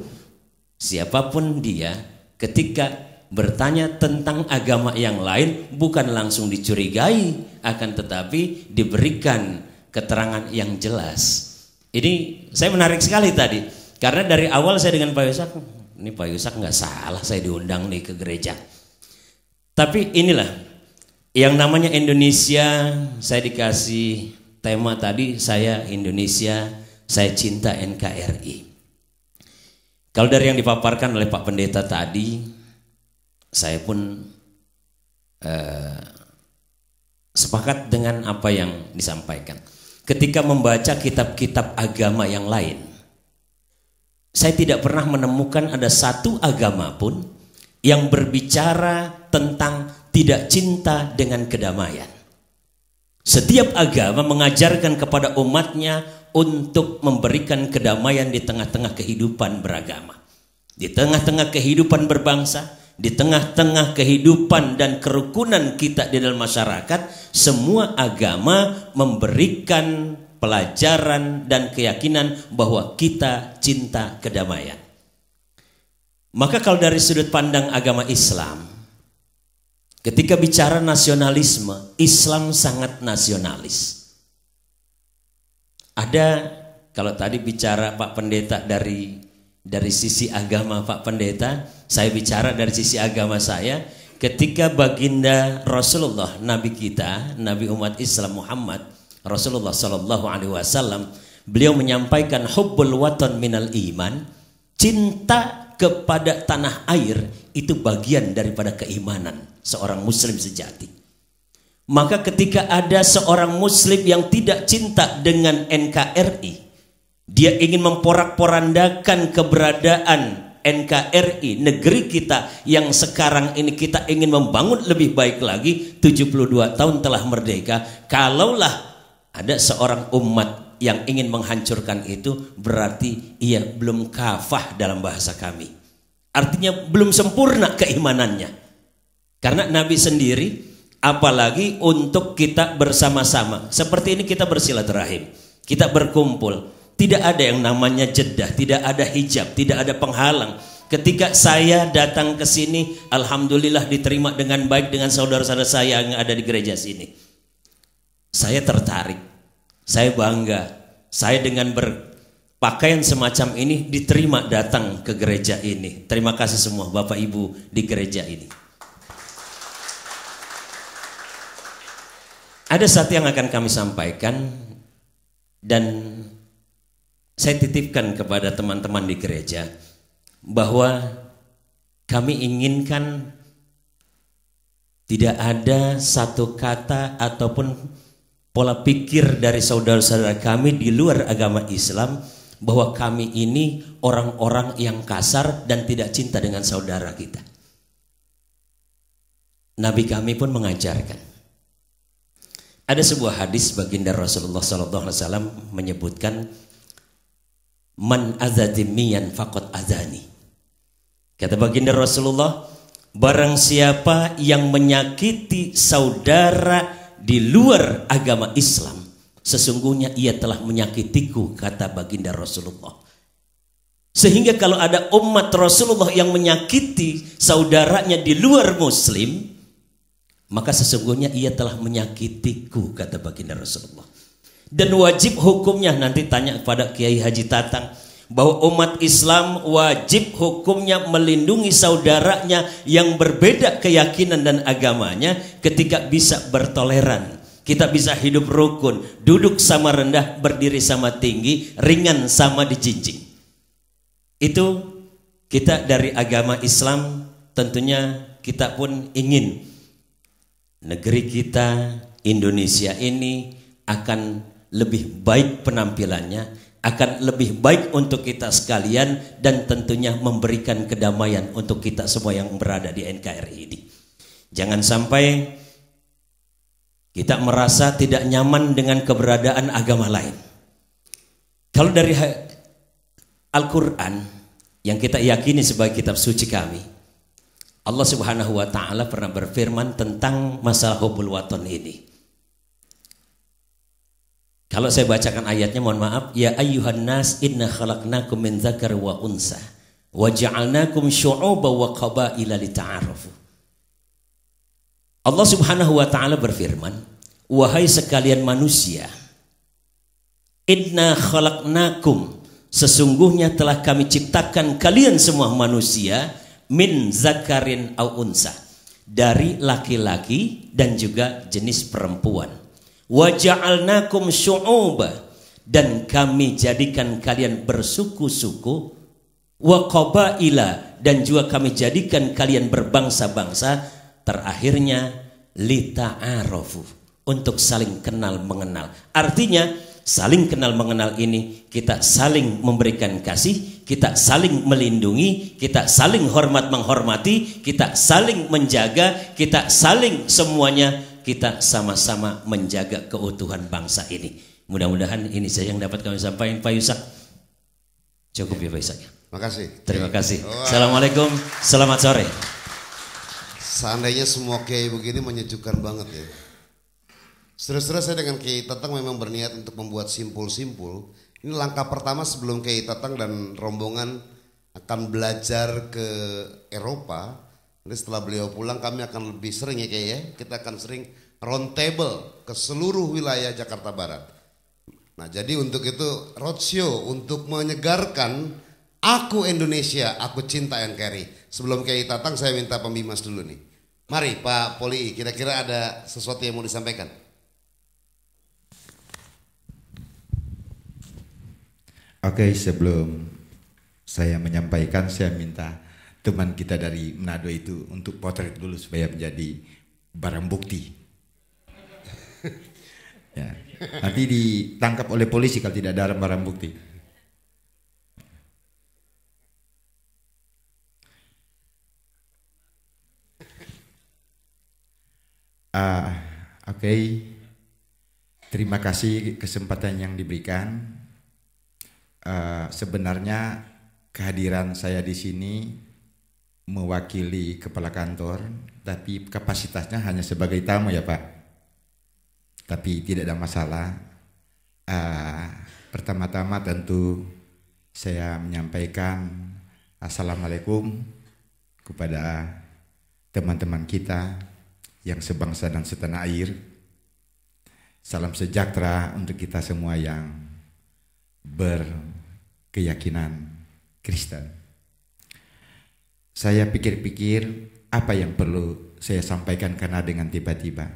Siapapun dia, ketika bertanya tentang agama yang lain bukan langsung dicurigai akan tetapi diberikan keterangan yang jelas. Ini saya menarik sekali tadi karena dari awal saya dengan Pak Yusak, ini Pak Yusak nggak salah saya diundang nih ke gereja. Tapi inilah yang namanya Indonesia, saya dikasih tema tadi saya Indonesia, saya cinta NKRI. Kalau dari yang dipaparkan oleh Pak Pendeta tadi, saya pun eh, sepakat dengan apa yang disampaikan ketika membaca kitab-kitab agama yang lain, saya tidak pernah menemukan ada satu agama pun yang berbicara tentang tidak cinta dengan kedamaian. Setiap agama mengajarkan kepada umatnya untuk memberikan kedamaian di tengah-tengah kehidupan beragama, di tengah-tengah kehidupan berbangsa, di tengah-tengah kehidupan dan kerukunan kita di dalam masyarakat, semua agama memberikan pelajaran dan keyakinan bahwa kita cinta kedamaian. Maka kalau dari sudut pandang agama Islam, ketika bicara nasionalisme, Islam sangat nasionalis. Ada kalau tadi bicara Pak Pendeta dari dari sisi agama Pak Pendeta, saya bicara dari sisi agama saya, ketika baginda Rasulullah nabi kita, nabi umat Islam Muhammad Rasulullah Shallallahu alaihi wasallam, beliau menyampaikan hubbul waton minal iman, cinta kepada tanah air itu bagian daripada keimanan seorang muslim sejati. Maka ketika ada seorang muslim yang tidak cinta dengan NKRI, dia ingin memporak-porandakan keberadaan NKRI, negeri kita yang sekarang ini kita ingin membangun lebih baik lagi, 72 tahun telah merdeka. Kalaulah ada seorang umat yang ingin menghancurkan itu, berarti ia belum kafah dalam bahasa kami. Artinya belum sempurna keimanannya. Karena Nabi sendiri, apalagi untuk kita bersama-sama. Seperti ini kita bersilaturahim, kita berkumpul tidak ada yang namanya jedah, tidak ada hijab, tidak ada penghalang. Ketika saya datang ke sini, alhamdulillah diterima dengan baik dengan saudara-saudara saya yang ada di gereja sini. Saya tertarik, saya bangga, saya dengan berpakaian semacam ini diterima datang ke gereja ini. Terima kasih semua Bapak Ibu di gereja ini. Ada satu yang akan kami sampaikan dan saya titipkan kepada teman-teman di gereja bahwa kami inginkan tidak ada satu kata ataupun pola pikir dari saudara-saudara kami di luar agama Islam bahwa kami ini orang-orang yang kasar dan tidak cinta dengan saudara kita. Nabi kami pun mengajarkan. Ada sebuah hadis baginda Rasulullah SAW menyebutkan Man azadimiyan fakot azani. Kata baginda Rasulullah, barang siapa yang menyakiti saudara di luar agama Islam, sesungguhnya ia telah menyakitiku, kata baginda Rasulullah. Sehingga kalau ada umat Rasulullah yang menyakiti saudaranya di luar muslim, maka sesungguhnya ia telah menyakitiku, kata baginda Rasulullah dan wajib hukumnya nanti tanya kepada Kiai Haji Tatang bahwa umat Islam wajib hukumnya melindungi saudaranya yang berbeda keyakinan dan agamanya ketika bisa bertoleran kita bisa hidup rukun duduk sama rendah berdiri sama tinggi ringan sama dijinjing itu kita dari agama Islam tentunya kita pun ingin negeri kita Indonesia ini akan lebih baik penampilannya akan lebih baik untuk kita sekalian dan tentunya memberikan kedamaian untuk kita semua yang berada di NKRI ini. Jangan sampai kita merasa tidak nyaman dengan keberadaan agama lain. Kalau dari Al-Quran yang kita yakini sebagai kitab suci kami, Allah Subhanahu wa Ta'ala pernah berfirman tentang masalah hubul waton ini. Kalau saya bacakan ayatnya mohon maaf, ya ayyuhan nas inna khalaqnakum min dzakar wa unsa wa ja'alnakum syu'uba wa qabaila lita'arafu. Allah Subhanahu wa taala berfirman, wahai sekalian manusia, inna khalaqnakum sesungguhnya telah kami ciptakan kalian semua manusia min zakarin au unsa dari laki-laki dan juga jenis perempuan waja'alnakum syu'uba dan kami jadikan kalian bersuku-suku wa qabaila dan juga kami jadikan kalian berbangsa-bangsa terakhirnya lita'arofu untuk saling kenal mengenal artinya saling kenal mengenal ini kita saling memberikan kasih kita saling melindungi kita saling hormat menghormati kita saling menjaga kita saling semuanya kita sama-sama menjaga keutuhan bangsa ini. Mudah-mudahan ini saja yang dapat kami sampaikan Pak Yusak. Cukup ya Pak Yusak. Ya? kasih. Terima kasih. Wow. Assalamualaikum. Selamat sore. Seandainya semua kiai begini menyejukkan banget ya. Seterusnya saya dengan Kiai Tatang memang berniat untuk membuat simpul-simpul. Ini langkah pertama sebelum Kiai Tatang dan rombongan akan belajar ke Eropa Nanti setelah beliau pulang kami akan lebih sering ya kayak ya. Kita akan sering round table ke seluruh wilayah Jakarta Barat. Nah jadi untuk itu roadshow untuk menyegarkan aku Indonesia, aku cinta yang carry. Sebelum Kiai datang saya minta pembimas dulu nih. Mari Pak Poli, kira-kira ada sesuatu yang mau disampaikan? Oke, sebelum saya menyampaikan, saya minta teman kita dari Manado itu untuk potret dulu supaya menjadi barang bukti. ya. Nanti ditangkap oleh polisi kalau tidak ada barang bukti. Uh, Oke, okay. terima kasih kesempatan yang diberikan. Uh, sebenarnya kehadiran saya di sini mewakili kepala kantor, tapi kapasitasnya hanya sebagai tamu ya Pak. Tapi tidak ada masalah. Uh, pertama-tama tentu saya menyampaikan assalamualaikum kepada teman-teman kita yang sebangsa dan setanah air. Salam sejahtera untuk kita semua yang berkeyakinan Kristen. Saya pikir-pikir apa yang perlu saya sampaikan karena dengan tiba-tiba.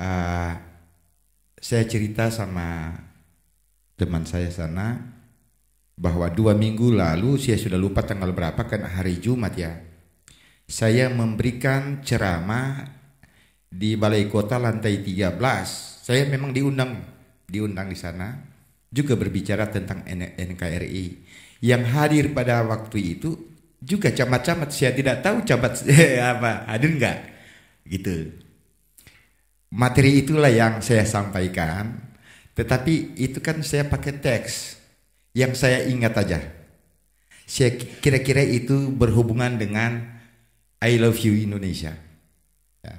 Uh, saya cerita sama teman saya sana bahwa dua minggu lalu saya sudah lupa tanggal berapa kan hari Jumat ya. Saya memberikan ceramah di Balai Kota lantai 13. Saya memang diundang diundang di sana juga berbicara tentang NKRI. Yang hadir pada waktu itu juga camat-camat saya tidak tahu camat apa hadir nggak gitu materi itulah yang saya sampaikan tetapi itu kan saya pakai teks yang saya ingat aja saya kira-kira itu berhubungan dengan I love you Indonesia ya.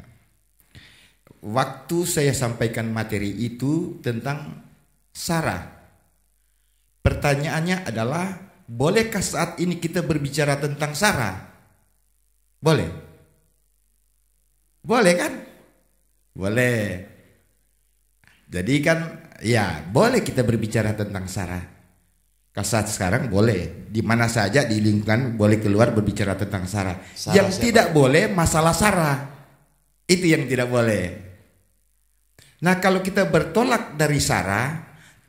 waktu saya sampaikan materi itu tentang Sarah pertanyaannya adalah Bolehkah saat ini kita berbicara tentang Sarah? Boleh? Boleh kan? Boleh. Jadi kan ya boleh kita berbicara tentang Sarah. Kasat sekarang boleh, di mana saja di lingkungan boleh keluar berbicara tentang Sarah. Sarah yang siapa? tidak boleh masalah Sarah. Itu yang tidak boleh. Nah, kalau kita bertolak dari Sarah,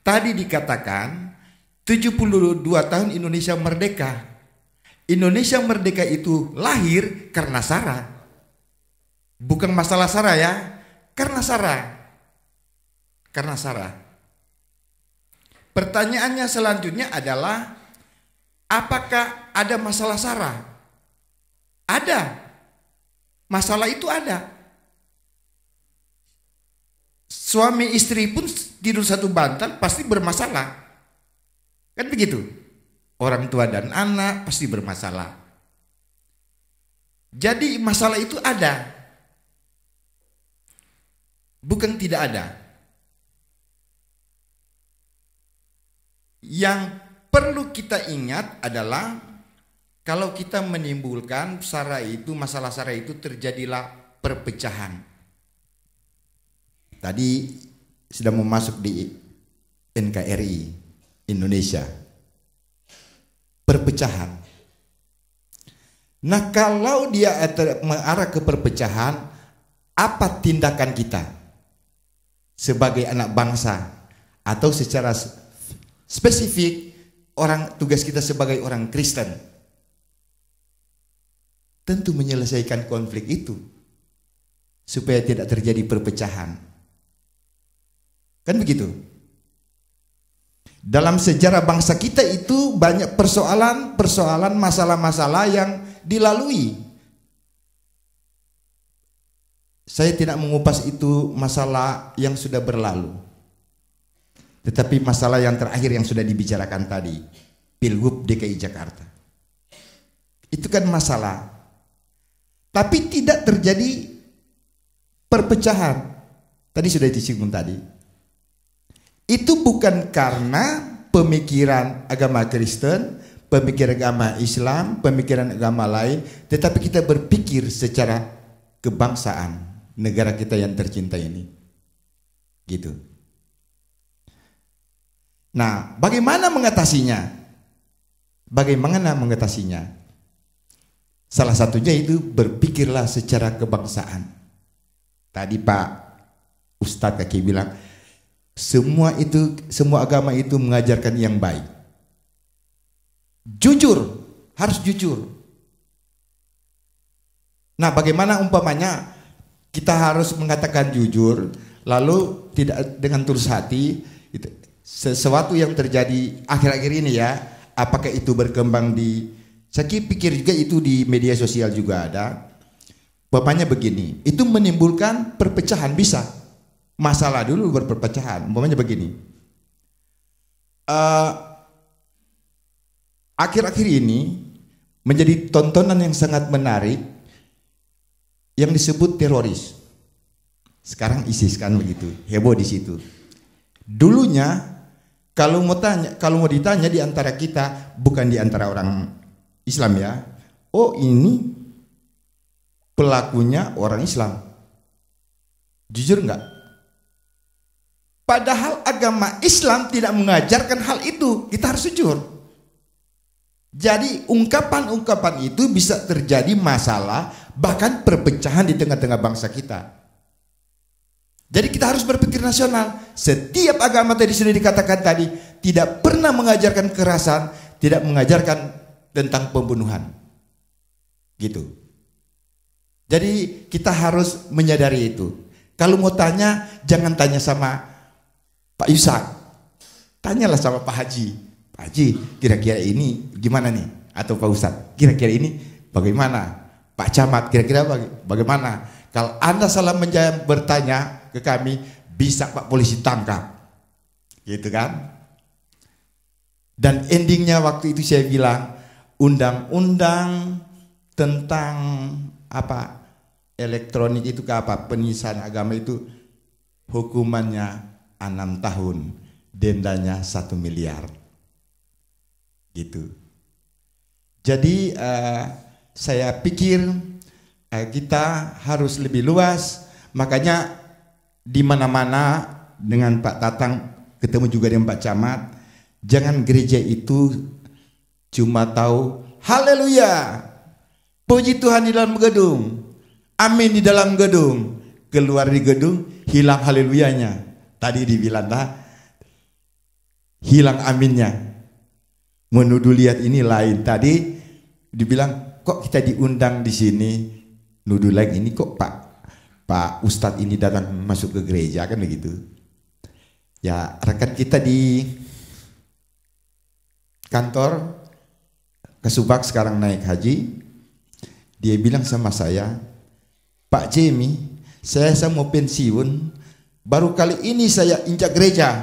tadi dikatakan 72 tahun Indonesia merdeka. Indonesia merdeka itu lahir karena Sarah. Bukan masalah Sarah ya, karena Sarah. Karena Sarah. Pertanyaannya selanjutnya adalah apakah ada masalah Sarah? Ada. Masalah itu ada. Suami istri pun tidur satu bantal pasti bermasalah. Kan begitu. Orang tua dan anak pasti bermasalah. Jadi masalah itu ada. Bukan tidak ada. Yang perlu kita ingat adalah kalau kita menimbulkan sara itu masalah sara itu terjadilah perpecahan. Tadi sudah mau masuk di NKRI. Indonesia. Perpecahan. Nah kalau dia mengarah ke perpecahan, apa tindakan kita sebagai anak bangsa atau secara spesifik orang tugas kita sebagai orang Kristen? Tentu menyelesaikan konflik itu supaya tidak terjadi perpecahan. Kan begitu? Dalam sejarah bangsa kita itu banyak persoalan-persoalan masalah-masalah yang dilalui. Saya tidak mengupas itu masalah yang sudah berlalu. Tetapi masalah yang terakhir yang sudah dibicarakan tadi, Pilgub DKI Jakarta. Itu kan masalah. Tapi tidak terjadi perpecahan. Tadi sudah disinggung tadi, itu bukan karena pemikiran agama Kristen, pemikiran agama Islam, pemikiran agama lain, tetapi kita berpikir secara kebangsaan negara kita yang tercinta ini. Gitu. Nah, bagaimana mengatasinya? Bagaimana mengatasinya? Salah satunya itu berpikirlah secara kebangsaan. Tadi Pak Ustadz kaki bilang, semua itu semua agama itu mengajarkan yang baik. Jujur, harus jujur. Nah, bagaimana umpamanya kita harus mengatakan jujur lalu tidak dengan tulus hati itu sesuatu yang terjadi akhir-akhir ini ya, apakah itu berkembang di saya pikir juga itu di media sosial juga ada. Bapaknya begini, itu menimbulkan perpecahan bisa masalah dulu berperpecahan. Umpamanya begini. Eh, akhir-akhir uh, ini menjadi tontonan yang sangat menarik yang disebut teroris. Sekarang ISIS kan begitu, heboh di situ. Dulunya kalau mau tanya, kalau mau ditanya di antara kita bukan di antara orang Islam ya. Oh, ini pelakunya orang Islam. Jujur nggak? Padahal agama Islam tidak mengajarkan hal itu. Kita harus jujur. Jadi ungkapan-ungkapan itu bisa terjadi masalah bahkan perpecahan di tengah-tengah bangsa kita. Jadi kita harus berpikir nasional. Setiap agama tadi sudah dikatakan tadi tidak pernah mengajarkan kekerasan, tidak mengajarkan tentang pembunuhan. Gitu. Jadi kita harus menyadari itu. Kalau mau tanya jangan tanya sama Pak Yusak. Tanyalah sama Pak Haji. Pak Haji, kira-kira ini gimana nih? Atau Pak Ustadz, kira-kira ini bagaimana? Pak Camat, kira-kira bagaimana? Kalau Anda salah menjawab bertanya ke kami, bisa Pak Polisi tangkap. Gitu kan? Dan endingnya waktu itu saya bilang, undang-undang tentang apa elektronik itu ke apa penistaan agama itu hukumannya enam tahun dendanya satu miliar gitu jadi uh, saya pikir uh, kita harus lebih luas makanya di mana-mana dengan Pak Tatang ketemu juga dengan Pak Camat jangan gereja itu cuma tahu haleluya puji Tuhan di dalam gedung amin di dalam gedung keluar di gedung hilang haleluyanya Tadi dibilang tak nah, hilang aminnya. Menuduh lihat ini lain. Tadi dibilang kok kita diundang di sini nuduh lagi ini kok Pak Pak Ustadz ini datang masuk ke gereja kan begitu. Ya rekan kita di kantor ke Subak sekarang naik haji. Dia bilang sama saya, Pak Jemi, saya, sama mau pensiun, Baru kali ini saya injak gereja.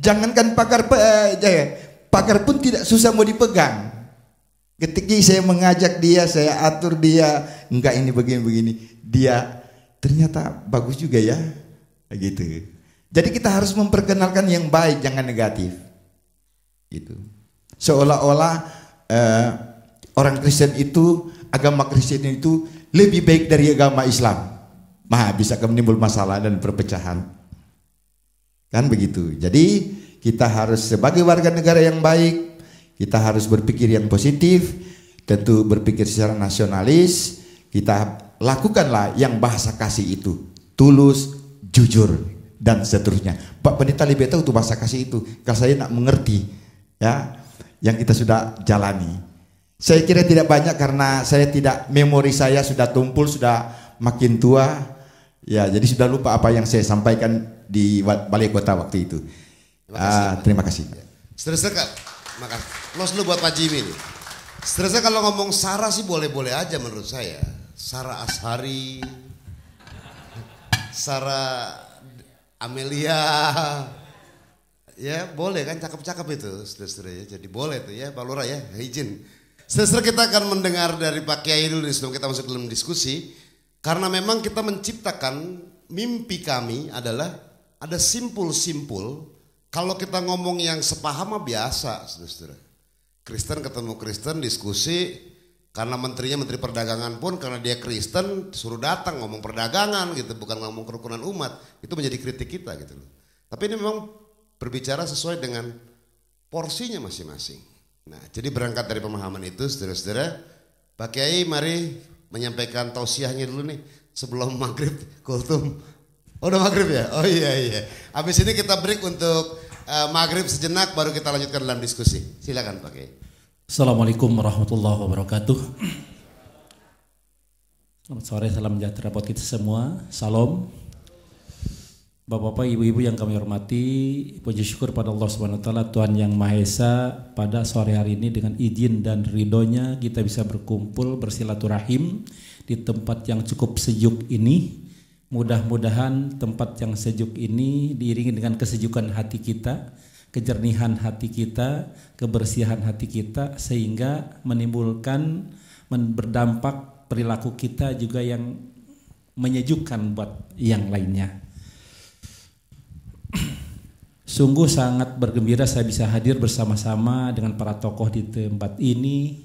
Jangankan pakar eh, ya. pakar pun tidak susah mau dipegang. Ketika saya mengajak dia, saya atur dia, enggak ini begini-begini. Dia ternyata bagus juga ya. Gitu. Jadi kita harus memperkenalkan yang baik, jangan negatif. Gitu. Seolah-olah eh, orang Kristen itu, agama Kristen itu lebih baik dari agama Islam. Maha bisa menimbul masalah dan perpecahan. Kan begitu. Jadi kita harus sebagai warga negara yang baik, kita harus berpikir yang positif, tentu berpikir secara nasionalis, kita lakukanlah yang bahasa kasih itu. Tulus, jujur, dan seterusnya. Pak Pendeta lebih tahu itu bahasa kasih itu. Kalau saya nak mengerti ya yang kita sudah jalani. Saya kira tidak banyak karena saya tidak memori saya sudah tumpul, sudah makin tua Ya, jadi sudah lupa apa yang saya sampaikan di balai kota waktu itu. Terima kasih. Ah, terima kasih. Seterusnya Kak, makasih. Los lu buat Pak Jimmy ini. Seterusnya kalau ngomong Sarah sih boleh-boleh aja menurut saya. Sarah Ashari, Sarah Amelia, ya boleh kan cakep-cakep itu saudara ya. Jadi boleh tuh ya Pak Lura ya, izin. Seterusnya kita akan mendengar dari Pak Kiai dulu nih sebelum kita masuk dalam diskusi. Karena memang kita menciptakan mimpi kami adalah ada simpul-simpul. Kalau kita ngomong yang sepaham biasa, saudara. Kristen ketemu Kristen diskusi karena menterinya menteri perdagangan pun karena dia Kristen suruh datang ngomong perdagangan gitu bukan ngomong kerukunan umat itu menjadi kritik kita gitu loh. Tapi ini memang berbicara sesuai dengan porsinya masing-masing. Nah, jadi berangkat dari pemahaman itu saudara-saudara, Pak Kiai mari menyampaikan tausiahnya dulu nih sebelum maghrib kultum. Oh udah maghrib ya? Oh iya iya. Habis ini kita break untuk uh, maghrib sejenak baru kita lanjutkan dalam diskusi. Silakan Pak Kiai. Assalamualaikum warahmatullahi wabarakatuh. Selamat sore, salam sejahtera buat kita semua. Salam. Bapak-bapak, ibu-ibu yang kami hormati, puji syukur pada Allah Subhanahu wa taala Tuhan yang Maha Esa pada sore hari ini dengan izin dan ridhonya kita bisa berkumpul bersilaturahim di tempat yang cukup sejuk ini. Mudah-mudahan tempat yang sejuk ini diiringi dengan kesejukan hati kita, kejernihan hati kita, kebersihan hati kita sehingga menimbulkan berdampak perilaku kita juga yang menyejukkan buat yang lainnya. Sungguh sangat bergembira saya bisa hadir bersama-sama dengan para tokoh di tempat ini.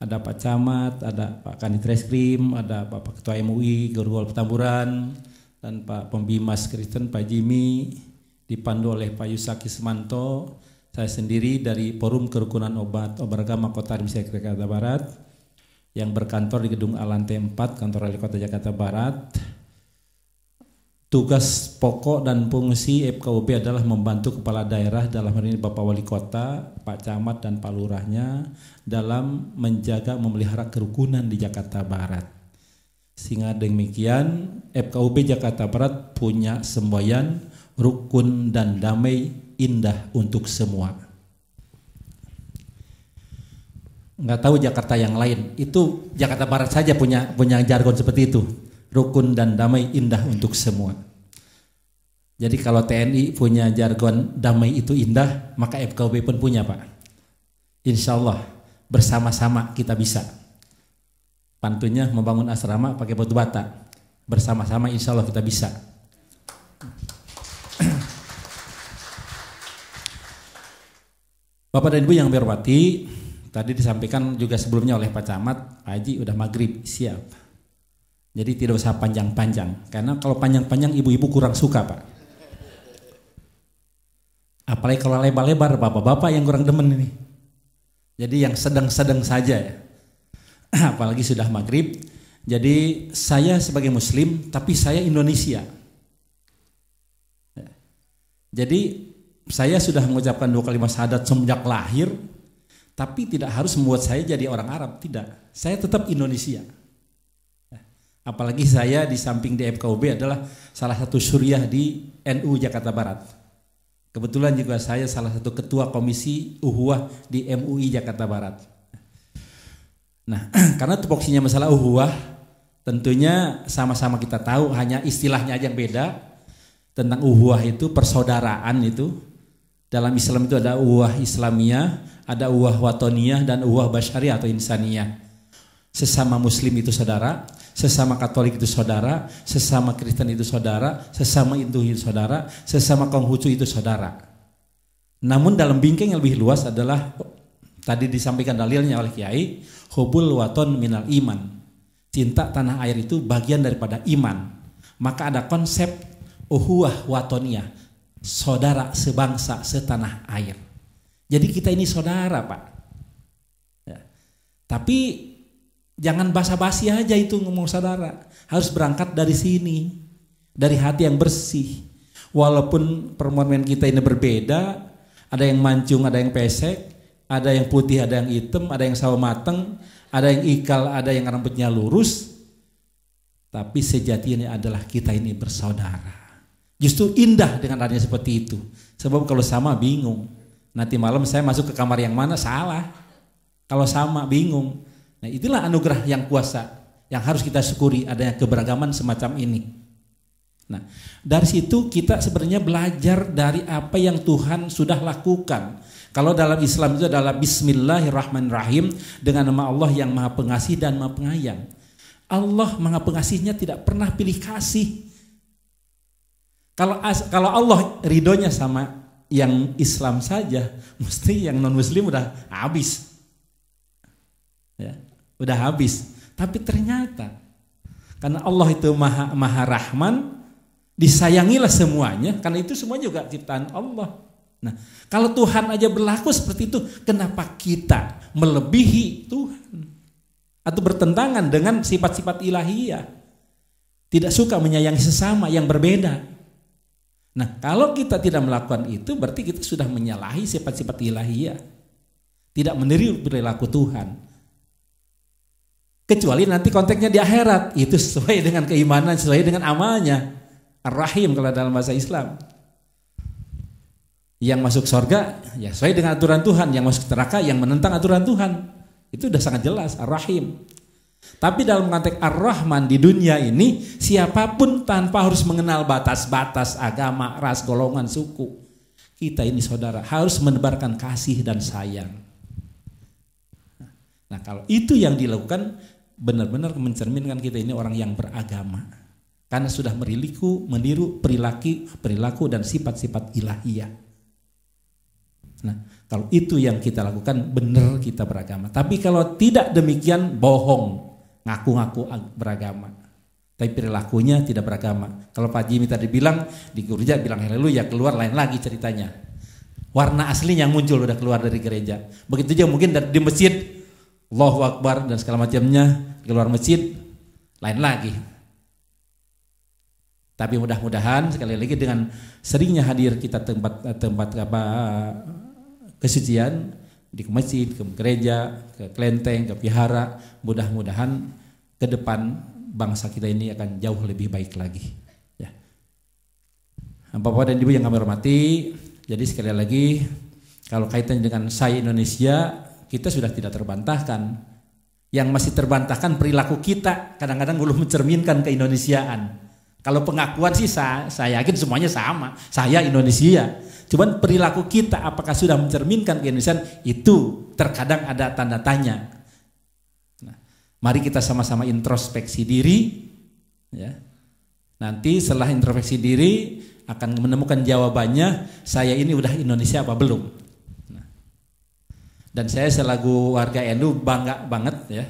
Ada Pak Camat, ada Pak Kanit Reskrim, ada Pak Ketua MUI, Gergol Petamburan, dan Pak Pembimas Kristen, Pak Jimmy, dipandu oleh Pak Yusaki Semanto, saya sendiri dari Forum Kerukunan Obat Oberagama Kota di Jakarta Barat yang berkantor di gedung Alante 4, kantor wali kota Jakarta Barat. Tugas pokok dan fungsi FKUB adalah membantu kepala daerah dalam hal ini Bapak Wali Kota, Pak Camat dan Pak Lurahnya dalam menjaga memelihara kerukunan di Jakarta Barat. Sehingga demikian FKUB Jakarta Barat punya semboyan rukun dan damai indah untuk semua. Nggak tahu Jakarta yang lain, itu Jakarta Barat saja punya punya jargon seperti itu rukun dan damai indah untuk semua. Jadi kalau TNI punya jargon damai itu indah, maka FKUB pun punya Pak. Insya Allah bersama-sama kita bisa. Pantunya membangun asrama pakai batu bata. Bersama-sama insya Allah kita bisa. Bapak dan Ibu yang berwati, tadi disampaikan juga sebelumnya oleh Pak Camat, Pak Haji udah maghrib, siap. Jadi tidak usah panjang-panjang. Karena kalau panjang-panjang ibu-ibu kurang suka Pak. Apalagi kalau lebar-lebar bapak-bapak yang kurang demen ini. Jadi yang sedang-sedang saja ya. Apalagi sudah maghrib. Jadi saya sebagai muslim tapi saya Indonesia. Jadi saya sudah mengucapkan dua kalimat syahadat semenjak lahir tapi tidak harus membuat saya jadi orang Arab, tidak. Saya tetap Indonesia. Apalagi saya di samping di FKUB adalah salah satu suriah di NU Jakarta Barat. Kebetulan juga saya salah satu ketua komisi uhuah di MUI Jakarta Barat. Nah, karena tupoksinya masalah uhuah, tentunya sama-sama kita tahu hanya istilahnya aja yang beda. Tentang uhuah itu persaudaraan itu. Dalam Islam itu ada uhuah Islamiyah, ada uhuah watoniyah dan uhuah basyariah atau insaniyah. Sesama muslim itu saudara, sesama katolik itu saudara, sesama Kristen itu saudara, sesama Hindu itu saudara, sesama Konghucu itu saudara. Namun dalam bingkai yang lebih luas adalah tadi disampaikan dalilnya oleh Kiai, hubul waton minal iman. Cinta tanah air itu bagian daripada iman. Maka ada konsep uhuah watonia, saudara sebangsa setanah air. Jadi kita ini saudara, Pak. Ya. Tapi Jangan basa-basi aja itu ngomong saudara. Harus berangkat dari sini. Dari hati yang bersih. Walaupun permohonan kita ini berbeda. Ada yang mancung, ada yang pesek. Ada yang putih, ada yang hitam, ada yang sawo mateng. Ada yang ikal, ada yang rambutnya lurus. Tapi sejatinya adalah kita ini bersaudara. Justru indah dengan adanya seperti itu. Sebab kalau sama bingung. Nanti malam saya masuk ke kamar yang mana salah. Kalau sama bingung. Nah itulah anugerah yang kuasa yang harus kita syukuri adanya keberagaman semacam ini. Nah dari situ kita sebenarnya belajar dari apa yang Tuhan sudah lakukan. Kalau dalam Islam itu adalah Bismillahirrahmanirrahim dengan nama Allah yang maha pengasih dan maha pengayang Allah maha pengasihnya tidak pernah pilih kasih. Kalau kalau Allah ridhonya sama yang Islam saja, mesti yang non Muslim udah habis udah habis. Tapi ternyata karena Allah itu maha, maha rahman, disayangilah semuanya, karena itu semua juga ciptaan Allah. Nah, kalau Tuhan aja berlaku seperti itu, kenapa kita melebihi Tuhan? Atau bertentangan dengan sifat-sifat ilahiyah? Tidak suka menyayangi sesama yang berbeda. Nah, kalau kita tidak melakukan itu, berarti kita sudah menyalahi sifat-sifat ilahiyah. Tidak meniru perilaku Tuhan. Kecuali nanti konteksnya di akhirat. Itu sesuai dengan keimanan, sesuai dengan amalnya. Ar-Rahim kalau dalam bahasa Islam. Yang masuk surga ya sesuai dengan aturan Tuhan, yang masuk neraka yang menentang aturan Tuhan. Itu sudah sangat jelas Ar-Rahim. Tapi dalam konteks Ar-Rahman di dunia ini siapapun tanpa harus mengenal batas-batas agama, ras, golongan, suku. Kita ini saudara harus menebarkan kasih dan sayang. Nah, kalau itu yang dilakukan benar-benar mencerminkan kita ini orang yang beragama karena sudah meriliku, meniru perilaku, perilaku dan sifat-sifat ilahiyah. Nah, kalau itu yang kita lakukan benar kita beragama. Tapi kalau tidak demikian bohong, ngaku-ngaku beragama. Tapi perilakunya tidak beragama. Kalau Pak Jimmy tadi bilang di gereja bilang ya keluar lain lagi ceritanya. Warna aslinya muncul udah keluar dari gereja. Begitu juga mungkin di masjid Allahu Akbar dan segala macamnya keluar masjid lain lagi. Tapi mudah-mudahan sekali lagi dengan seringnya hadir kita tempat tempat apa kesucian di masjid, ke gereja, ke kelenteng, ke pihara, mudah-mudahan ke depan bangsa kita ini akan jauh lebih baik lagi. Ya. Bapak dan Ibu yang kami hormati, jadi sekali lagi kalau kaitan dengan saya Indonesia kita sudah tidak terbantahkan. Yang masih terbantahkan perilaku kita kadang-kadang belum mencerminkan keindonesiaan. Kalau pengakuan sih saya, saya yakin semuanya sama. Saya Indonesia. Cuman perilaku kita apakah sudah mencerminkan keindonesiaan itu terkadang ada tanda tanya. Nah, mari kita sama-sama introspeksi diri ya. Nanti setelah introspeksi diri akan menemukan jawabannya saya ini udah Indonesia apa belum. Dan saya selaku warga NU bangga banget ya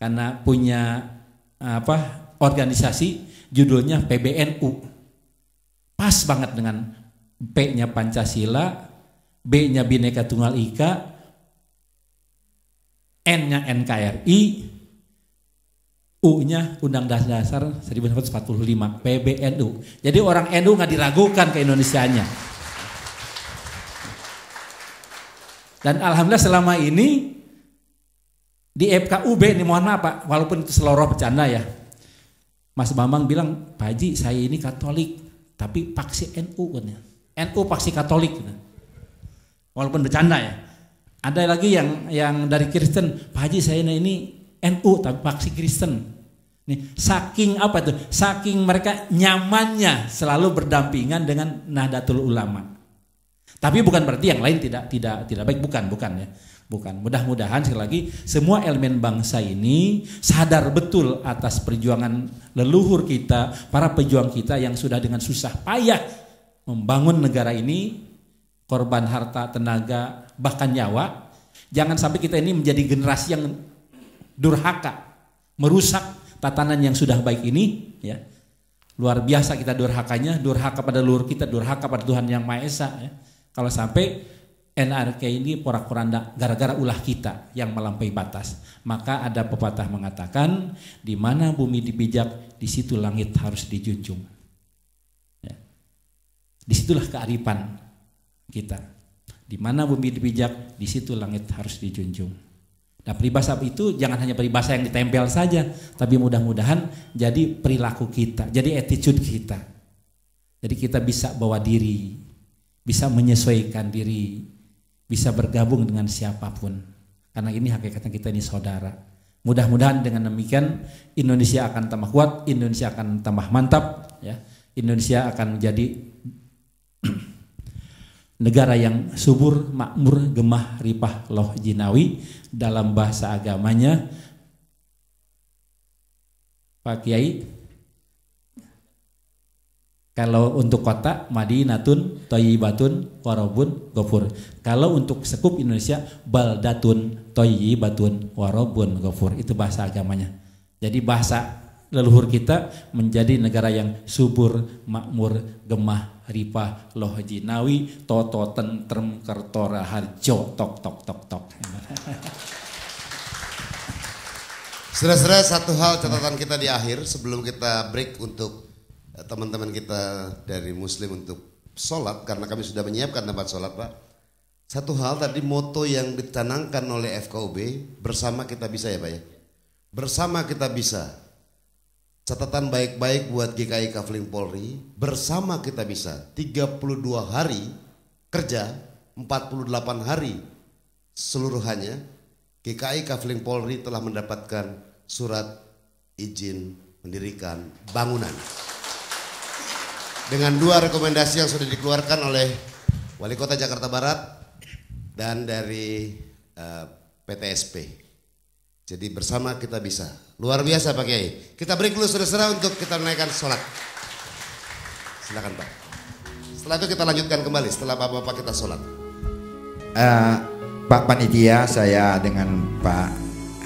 karena punya apa organisasi judulnya PBNU. Pas banget dengan P-nya Pancasila, B-nya Bhinneka Tunggal Ika, N-nya NKRI, U-nya Undang Dasar 1945, PBNU. Jadi orang NU nggak diragukan ke Indonesianya. Dan alhamdulillah selama ini di FKUB ini mohon maaf Pak, walaupun itu seloroh bercanda ya. Mas Bambang bilang, Pak Haji saya ini Katolik, tapi paksi NU ya. NU paksi Katolik. Walaupun bercanda ya. Ada lagi yang yang dari Kristen, Pak Haji saya ini NU tapi paksi Kristen. Nih, saking apa tuh? Saking mereka nyamannya selalu berdampingan dengan Nahdlatul Ulama. Tapi bukan berarti yang lain tidak tidak tidak baik, bukan, bukan ya. Bukan. Mudah-mudahan sekali lagi semua elemen bangsa ini sadar betul atas perjuangan leluhur kita, para pejuang kita yang sudah dengan susah payah membangun negara ini, korban harta, tenaga, bahkan nyawa. Jangan sampai kita ini menjadi generasi yang durhaka, merusak tatanan yang sudah baik ini, ya. Luar biasa kita durhakanya, durhaka pada leluhur kita, durhaka pada Tuhan yang Maha Esa, ya kalau sampai NRK ini porak-poranda gara-gara ulah kita yang melampaui batas. Maka ada pepatah mengatakan, di mana bumi dipijak, di situ langit harus dijunjung. Ya. Disitulah kearifan kita. Di mana bumi dipijak, di situ langit harus dijunjung. Nah peribahasa itu jangan hanya peribahasa yang ditempel saja, tapi mudah-mudahan jadi perilaku kita, jadi attitude kita. Jadi kita bisa bawa diri bisa menyesuaikan diri, bisa bergabung dengan siapapun. Karena ini hakikatnya kita ini saudara. Mudah-mudahan dengan demikian Indonesia akan tambah kuat, Indonesia akan tambah mantap, ya. Indonesia akan menjadi negara yang subur, makmur, gemah, ripah, loh jinawi dalam bahasa agamanya Pak Kiai kalau untuk kota Madinatun, Toyibatun, Warobun, Gofur. Kalau untuk sekup Indonesia Baldatun, Toyibatun, Warobun, Gofur. Itu bahasa agamanya. Jadi bahasa leluhur kita menjadi negara yang subur, makmur, gemah, ripah, loh jinawi, toto tentrem, kertora, harjo, tok tok tok tok. Saudara-saudara satu hal catatan kita di akhir sebelum kita break untuk teman-teman kita dari Muslim untuk sholat karena kami sudah menyiapkan tempat sholat Pak. Satu hal tadi moto yang dicanangkan oleh FKUB bersama kita bisa ya Pak ya. Bersama kita bisa. Catatan baik-baik buat GKI Kavling Polri, bersama kita bisa. 32 hari kerja, 48 hari seluruhannya GKI Kavling Polri telah mendapatkan surat izin mendirikan bangunan dengan dua rekomendasi yang sudah dikeluarkan oleh Wali Kota Jakarta Barat dan dari uh, eh, PTSP. Jadi bersama kita bisa. Luar biasa Pak Kiai. Kita beri dulu saudara untuk kita menaikkan sholat. Silakan Pak. Setelah itu kita lanjutkan kembali setelah Bapak-Bapak kita sholat. Uh, Pak Panitia saya dengan Pak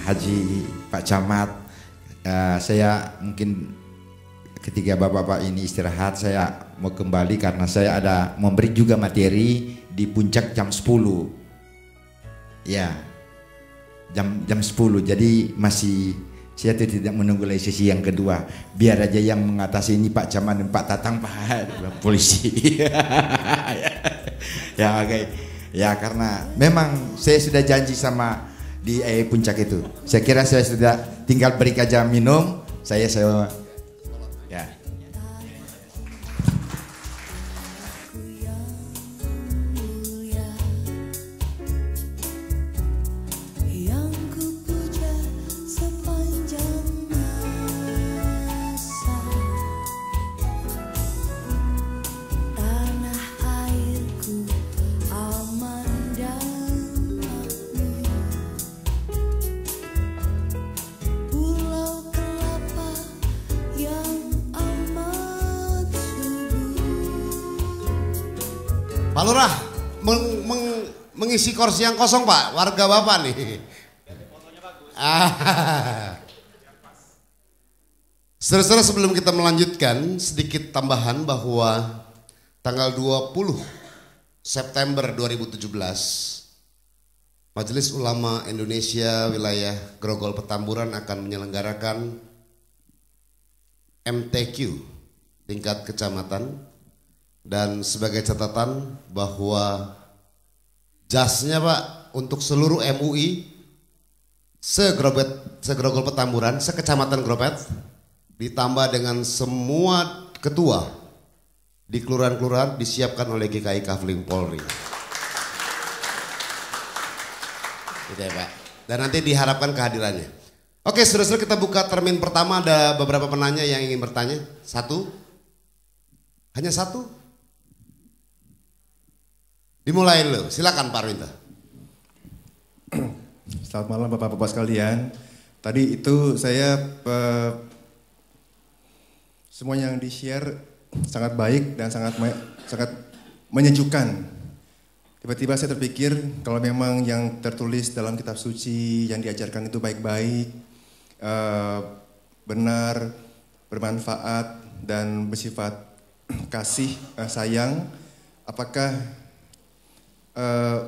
Haji, Pak Camat. Uh, saya mungkin ketika bapak-bapak ini istirahat saya mau kembali karena saya ada memberi juga materi di puncak jam 10 ya jam jam 10 jadi masih saya tidak menunggu sesi yang kedua biar aja yang mengatasi ini Pak Caman dan Pak Tatang Pak polisi ya oke okay. ya karena memang saya sudah janji sama di eh, puncak itu saya kira saya sudah tinggal beri aja minum saya saya mengisi kursi yang kosong Pak, warga Bapak nih. saudara saudara ah. sebelum kita melanjutkan sedikit tambahan bahwa tanggal 20 September 2017 Majelis Ulama Indonesia wilayah Grogol Petamburan akan menyelenggarakan MTQ tingkat kecamatan dan sebagai catatan bahwa Jasnya Pak untuk seluruh MUI segerobet segerogol petamburan sekecamatan gerobet ditambah dengan semua ketua di kelurahan-kelurahan disiapkan oleh GKI Kavling Polri. Gitu ya Pak. Dan nanti diharapkan kehadirannya. Oke, saudara-saudara kita buka termin pertama ada beberapa penanya yang ingin bertanya. Satu? Hanya satu? Dimulai lo, silakan Pak Rinta. Selamat malam Bapak-Bapak sekalian. Tadi itu saya eh, semua yang di-share sangat baik dan sangat sangat menyejukkan. Tiba-tiba saya terpikir kalau memang yang tertulis dalam kitab suci yang diajarkan itu baik-baik, eh, benar, bermanfaat dan bersifat kasih eh, sayang, apakah uh,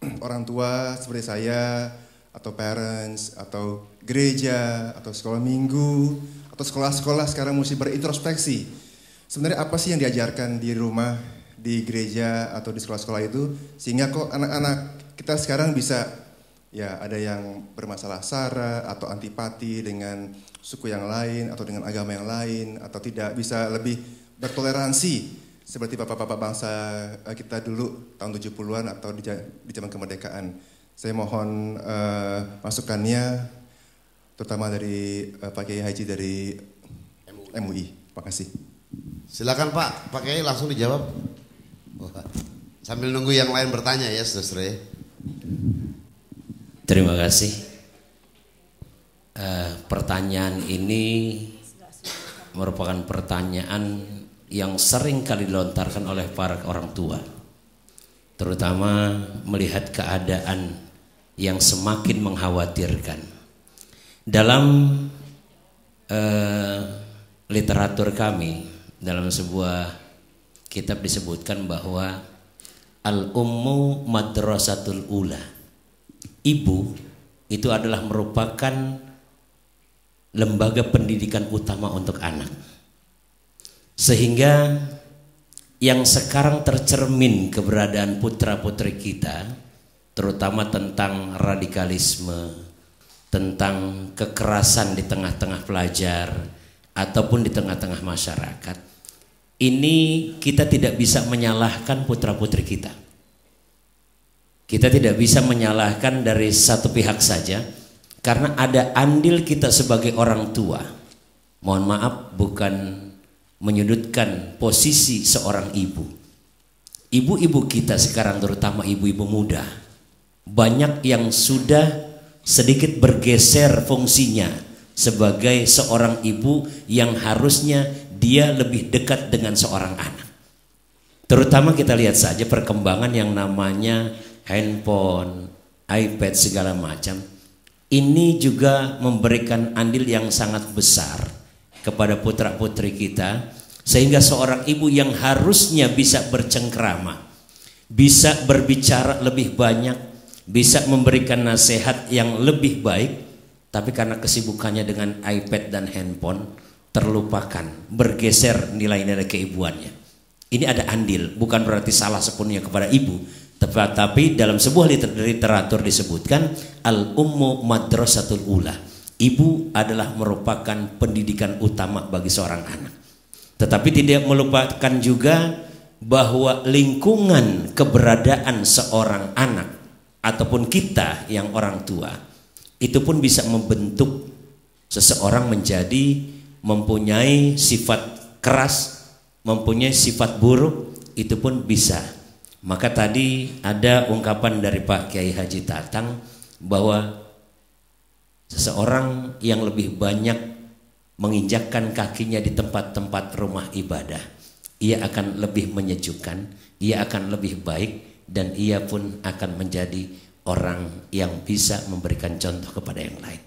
orang tua seperti saya atau parents atau gereja atau sekolah minggu atau sekolah-sekolah sekarang mesti berintrospeksi. Sebenarnya apa sih yang diajarkan di rumah, di gereja atau di sekolah-sekolah itu sehingga kok anak-anak kita sekarang bisa ya ada yang bermasalah sara atau antipati dengan suku yang lain atau dengan agama yang lain atau tidak bisa lebih bertoleransi seperti bapak-bapak bangsa eh, kita dulu tahun 70-an atau di, zaman kemerdekaan. Saya mohon uh, masukannya terutama dari uh, Pak Kiai Haji dari MUI. MUI. Terima kasih. Silakan Pak, Pak Kiai langsung dijawab. Wah. sambil nunggu yang lain bertanya ya, saudara. Ya. Terima kasih. Uh, pertanyaan ini merupakan pertanyaan yang sering kali dilontarkan oleh para orang tua terutama melihat keadaan yang semakin mengkhawatirkan dalam eh, literatur kami dalam sebuah kitab disebutkan bahwa al ummu madrasatul ula ibu itu adalah merupakan lembaga pendidikan utama untuk anak sehingga yang sekarang tercermin keberadaan putra-putri kita terutama tentang radikalisme, tentang kekerasan di tengah-tengah pelajar ataupun di tengah-tengah masyarakat. Ini kita tidak bisa menyalahkan putra-putri kita. Kita tidak bisa menyalahkan dari satu pihak saja karena ada andil kita sebagai orang tua. Mohon maaf bukan menyudutkan posisi seorang ibu. Ibu-ibu kita sekarang terutama ibu-ibu muda banyak yang sudah sedikit bergeser fungsinya sebagai seorang ibu yang harusnya dia lebih dekat dengan seorang anak. Terutama kita lihat saja perkembangan yang namanya handphone, iPad segala macam. Ini juga memberikan andil yang sangat besar kepada putra-putri kita sehingga seorang ibu yang harusnya bisa bercengkrama, bisa berbicara lebih banyak, bisa memberikan nasihat yang lebih baik, tapi karena kesibukannya dengan iPad dan handphone terlupakan, bergeser nilai-nilai keibuannya. Ini ada andil, bukan berarti salah sepenuhnya kepada ibu, tetapi dalam sebuah literatur disebutkan al ummu madrasatul ula Ibu adalah merupakan pendidikan utama bagi seorang anak. Tetapi tidak melupakan juga bahwa lingkungan keberadaan seorang anak ataupun kita yang orang tua itu pun bisa membentuk seseorang menjadi mempunyai sifat keras, mempunyai sifat buruk, itu pun bisa. Maka tadi ada ungkapan dari Pak Kiai Haji Tatang bahwa Seseorang yang lebih banyak menginjakkan kakinya di tempat-tempat rumah ibadah, ia akan lebih menyejukkan, ia akan lebih baik, dan ia pun akan menjadi orang yang bisa memberikan contoh kepada yang lain.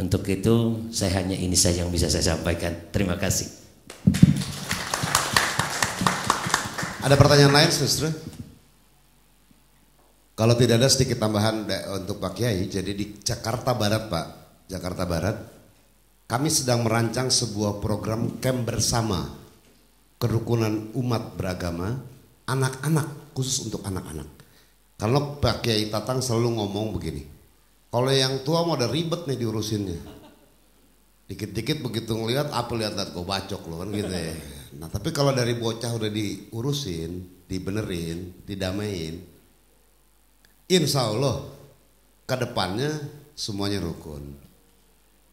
Untuk itu, saya hanya ini saja yang bisa saya sampaikan. Terima kasih. Ada pertanyaan lain, Suster? Kalau tidak ada sedikit tambahan untuk Pak Kiai, jadi di Jakarta Barat Pak, Jakarta Barat, kami sedang merancang sebuah program camp bersama kerukunan umat beragama anak-anak khusus untuk anak-anak. Kalau Pak Kiai Tatang selalu ngomong begini, kalau yang tua mau ada ribet nih diurusinnya. Dikit-dikit begitu ngelihat apa lihat lihat kok bacok loh kan gitu ya. Nah tapi kalau dari bocah udah diurusin, dibenerin, didamain, Insya Allah kedepannya semuanya rukun.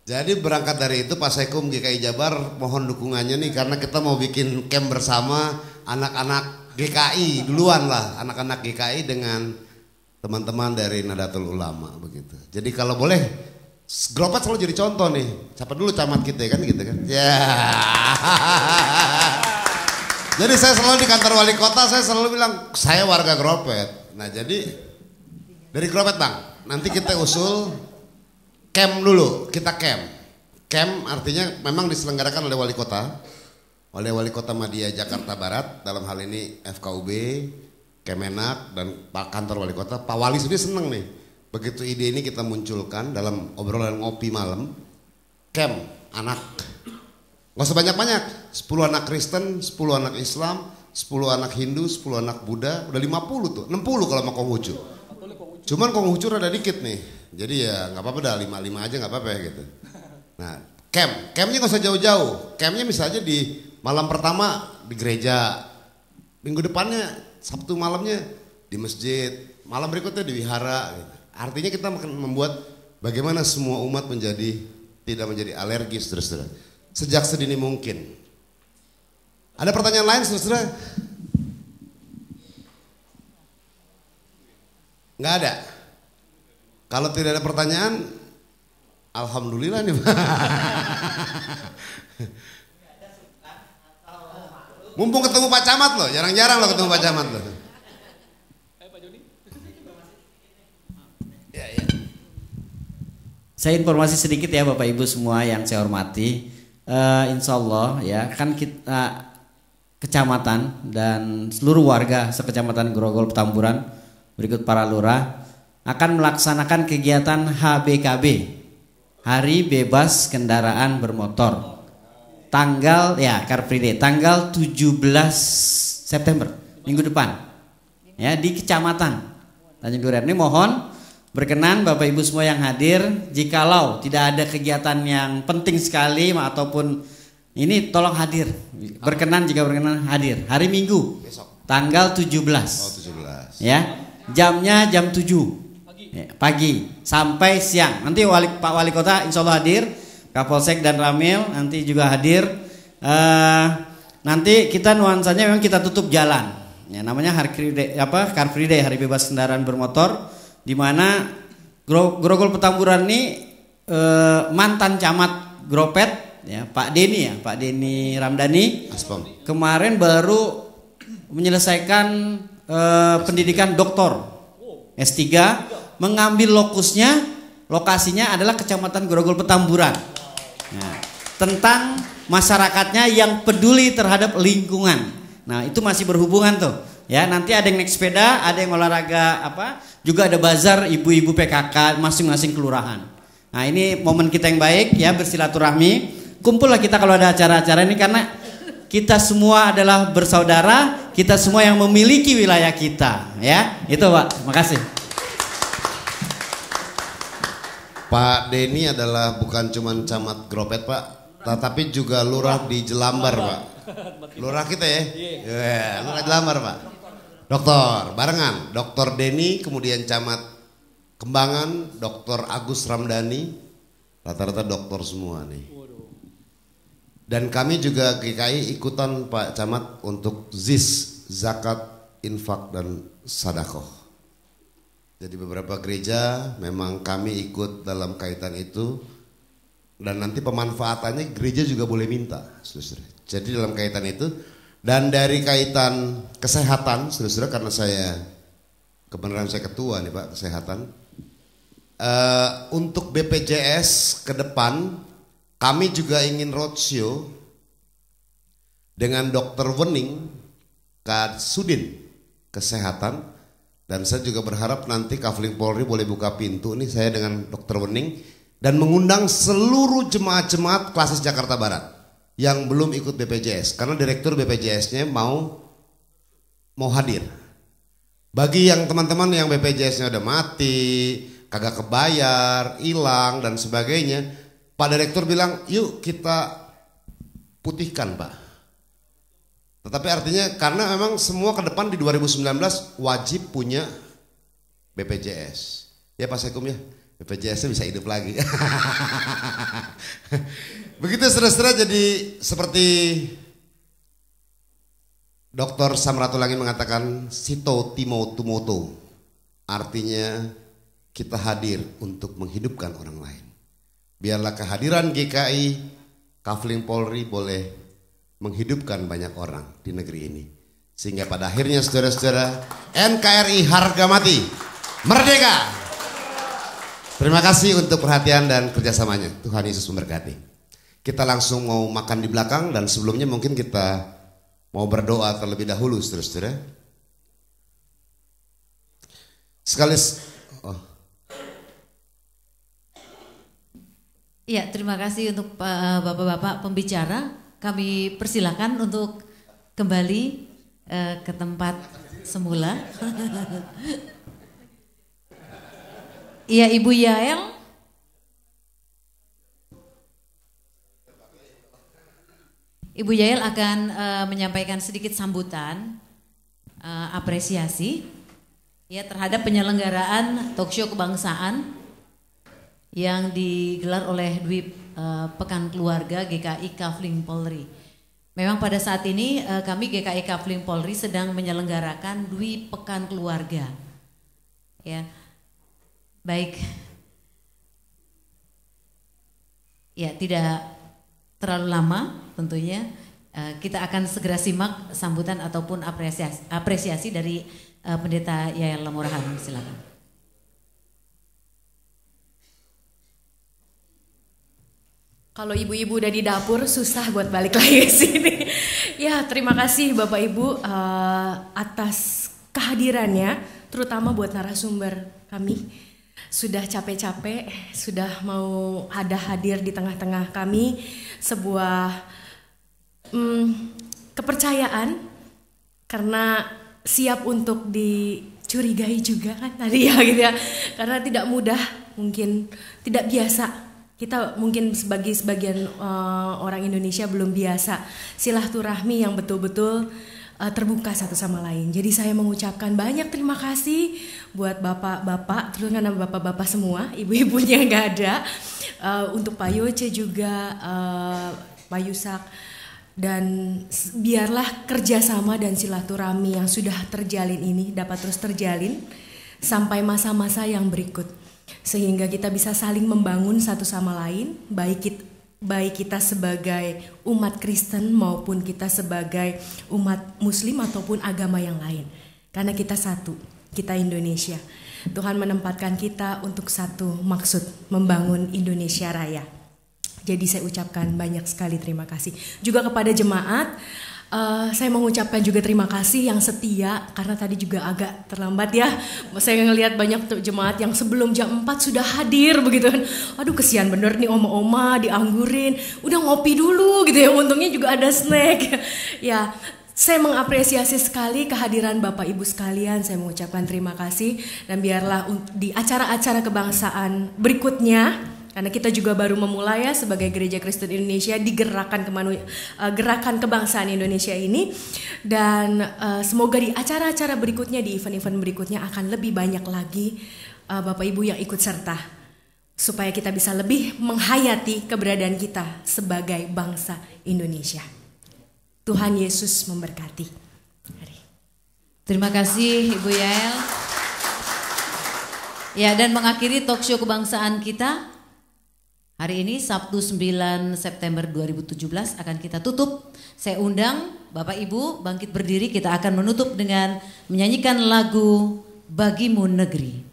Jadi berangkat dari itu Pak Sekum GKI Jabar mohon dukungannya nih karena kita mau bikin camp bersama anak-anak GKI duluan lah anak-anak GKI dengan teman-teman dari Nadatul Ulama begitu. Jadi kalau boleh Gropat selalu jadi contoh nih. Siapa dulu camat kita kan gitu kan. Ya. Yeah. jadi saya selalu di kantor wali kota saya selalu bilang saya warga Gropet. Nah jadi dari Kelopet Bang, nanti kita usul kem dulu, kita kem, kem artinya memang diselenggarakan oleh wali kota, oleh wali kota Madia Jakarta Barat, dalam hal ini FKUB, Kemenak, dan Pak Kantor Wali Kota. Pak Wali sendiri seneng nih, begitu ide ini kita munculkan dalam obrolan ngopi malam, kem anak. Gak usah banyak-banyak, 10 anak Kristen, 10 anak Islam, 10 anak Hindu, 10 anak Buddha, udah 50 tuh, 60 kalau mau Konghucu. Cuman ngucur ada dikit nih. Jadi ya nggak apa-apa dah lima lima aja nggak apa-apa ya gitu. Nah camp, campnya nggak usah jauh-jauh. Campnya misalnya di malam pertama di gereja, minggu depannya Sabtu malamnya di masjid, malam berikutnya di wihara. Gitu. Artinya kita membuat bagaimana semua umat menjadi tidak menjadi alergis terus terus. Sejak sedini mungkin. Ada pertanyaan lain terus terus? Enggak ada. Kalau tidak ada pertanyaan, alhamdulillah nih. Mumpung ketemu Pak Camat loh, jarang-jarang loh ketemu Pak Camat loh. Ya, ya. Saya informasi sedikit ya Bapak Ibu semua yang saya hormati. Uh, insya Allah ya kan kita kecamatan dan seluruh warga sekecamatan Grogol Petamburan berikut para lurah akan melaksanakan kegiatan HBKB Hari Bebas Kendaraan Bermotor tanggal ya Car Free Day tanggal 17 September minggu depan ya di kecamatan Tanjung Duren ini mohon berkenan Bapak Ibu semua yang hadir jikalau tidak ada kegiatan yang penting sekali ataupun ini tolong hadir. Berkenan jika berkenan hadir. Hari Minggu. Besok. Tanggal 17. Oh, 17. Ya. Jamnya jam 7 pagi, ya, pagi sampai siang. Nanti wali, Pak Wali Kota insya Allah hadir, Kapolsek dan Ramil nanti juga hadir. Uh, nanti kita nuansanya memang kita tutup jalan. Ya, namanya hari Free Day, apa Car Free Day hari bebas kendaraan bermotor di mana Grogol Petamburan ini uh, mantan camat Gropet ya Pak Denny ya Pak Denny Ramdhani kemarin baru menyelesaikan Eh, pendidikan doktor S3 mengambil lokusnya lokasinya adalah Kecamatan Grogol Petamburan. Nah, tentang masyarakatnya yang peduli terhadap lingkungan. Nah, itu masih berhubungan tuh. Ya, nanti ada yang naik sepeda, ada yang olahraga apa, juga ada bazar ibu-ibu PKK masing-masing kelurahan. Nah, ini momen kita yang baik ya bersilaturahmi. Kumpullah kita kalau ada acara-acara ini karena kita semua adalah bersaudara, kita semua yang memiliki wilayah kita, ya. Itu Pak, makasih. Pak Denny adalah bukan cuma camat Gropet Pak, tetapi juga lurah di Jelambar Pak. Lurah kita ya, yeah, iya, lurah Jelambar Pak. Dokter, barengan, Dokter Denny kemudian camat Kembangan, Dokter Agus Ramdhani, rata-rata dokter semua nih. Dan kami juga GKI ikutan Pak Camat untuk ZIS, zakat, infak dan sadakoh. Jadi beberapa gereja memang kami ikut dalam kaitan itu dan nanti pemanfaatannya gereja juga boleh minta, saudara. Jadi dalam kaitan itu dan dari kaitan kesehatan, saudara, karena saya kebenaran saya ketua nih Pak kesehatan. Uh, untuk BPJS ke depan kami juga ingin roadshow dengan Dr. Wening Sudin Kesehatan dan saya juga berharap nanti Kavling Polri boleh buka pintu ini saya dengan Dr. Wening dan mengundang seluruh jemaat-jemaat klasis Jakarta Barat yang belum ikut BPJS karena direktur BPJS-nya mau mau hadir. Bagi yang teman-teman yang BPJS-nya udah mati, kagak kebayar, hilang dan sebagainya, Pak Direktur bilang, yuk kita putihkan Pak. Tetapi artinya karena memang semua ke depan di 2019 wajib punya BPJS. Ya Pak Sekum ya, BPJS bisa hidup lagi. Begitu seterusnya jadi seperti Dokter Samratul Samratulangi mengatakan sito timo tumoto. Artinya kita hadir untuk menghidupkan orang lain. Biarlah kehadiran GKI, Kafling Polri boleh menghidupkan banyak orang di negeri ini. Sehingga pada akhirnya saudara-saudara NKRI harga mati, merdeka. Terima kasih untuk perhatian dan kerjasamanya. Tuhan Yesus memberkati. Kita langsung mau makan di belakang dan sebelumnya mungkin kita mau berdoa terlebih dahulu saudara-saudara. Sekali Iya, terima kasih untuk bapak eh, Bapak-bapak pembicara. Kami persilahkan untuk kembali uh, ke tempat semula. Iya, Ibu Yael. Ibu Yael akan uh, menyampaikan sedikit sambutan uh, apresiasi ya terhadap penyelenggaraan Tokyo kebangsaan yang digelar oleh Dwi eh, Pekan Keluarga GKI Kavling Polri. Memang pada saat ini eh, kami GKI Kavling Polri sedang menyelenggarakan Dwi Pekan Keluarga. Ya. Baik. Ya, tidak terlalu lama tentunya. Eh, kita akan segera simak sambutan ataupun apresiasi, apresiasi dari Pendeta Yael Lamurahan. Silakan. kalau ibu-ibu udah di dapur susah buat balik lagi ke sini. ya terima kasih bapak ibu uh, atas kehadirannya, terutama buat narasumber kami sudah capek-capek, sudah mau ada hadir di tengah-tengah kami sebuah um, kepercayaan karena siap untuk dicurigai juga kan tadi ya gitu ya karena tidak mudah mungkin tidak biasa kita mungkin sebagai sebagian uh, orang Indonesia belum biasa silaturahmi yang betul-betul uh, terbuka satu sama lain. Jadi saya mengucapkan banyak terima kasih buat bapak-bapak, terus karena bapak-bapak semua, ibu-ibunya nggak ada, uh, untuk Pak Yoce juga, uh, Pak Yusak dan biarlah kerjasama dan silaturahmi yang sudah terjalin ini dapat terus terjalin sampai masa-masa yang berikut sehingga kita bisa saling membangun satu sama lain baik kita baik kita sebagai umat Kristen maupun kita sebagai umat Muslim ataupun agama yang lain karena kita satu kita Indonesia Tuhan menempatkan kita untuk satu maksud membangun Indonesia Raya jadi saya ucapkan banyak sekali terima kasih juga kepada jemaat Uh, saya mengucapkan juga terima kasih yang setia karena tadi juga agak terlambat ya. Saya ngelihat banyak jemaat yang sebelum jam 4 sudah hadir begitu kan. Aduh kesian bener nih oma-oma dianggurin. Udah ngopi dulu gitu ya. Untungnya juga ada snack. ya, saya mengapresiasi sekali kehadiran Bapak Ibu sekalian. Saya mengucapkan terima kasih dan biarlah di acara-acara kebangsaan berikutnya karena kita juga baru memulai ya sebagai gereja Kristen Indonesia di gerakan kemanu uh, eh, gerakan kebangsaan Indonesia ini dan uh, semoga di acara-acara berikutnya di event-event berikutnya akan lebih banyak lagi uh, Bapak Ibu yang ikut serta supaya kita bisa lebih menghayati keberadaan kita sebagai bangsa Indonesia. Tuhan Yesus memberkati. Terima kasih Ibu Yael. Ya, dan mengakhiri talk show kebangsaan kita, Hari ini Sabtu 9 September 2017 akan kita tutup. Saya undang Bapak Ibu bangkit berdiri kita akan menutup dengan menyanyikan lagu Bagimu Negeri.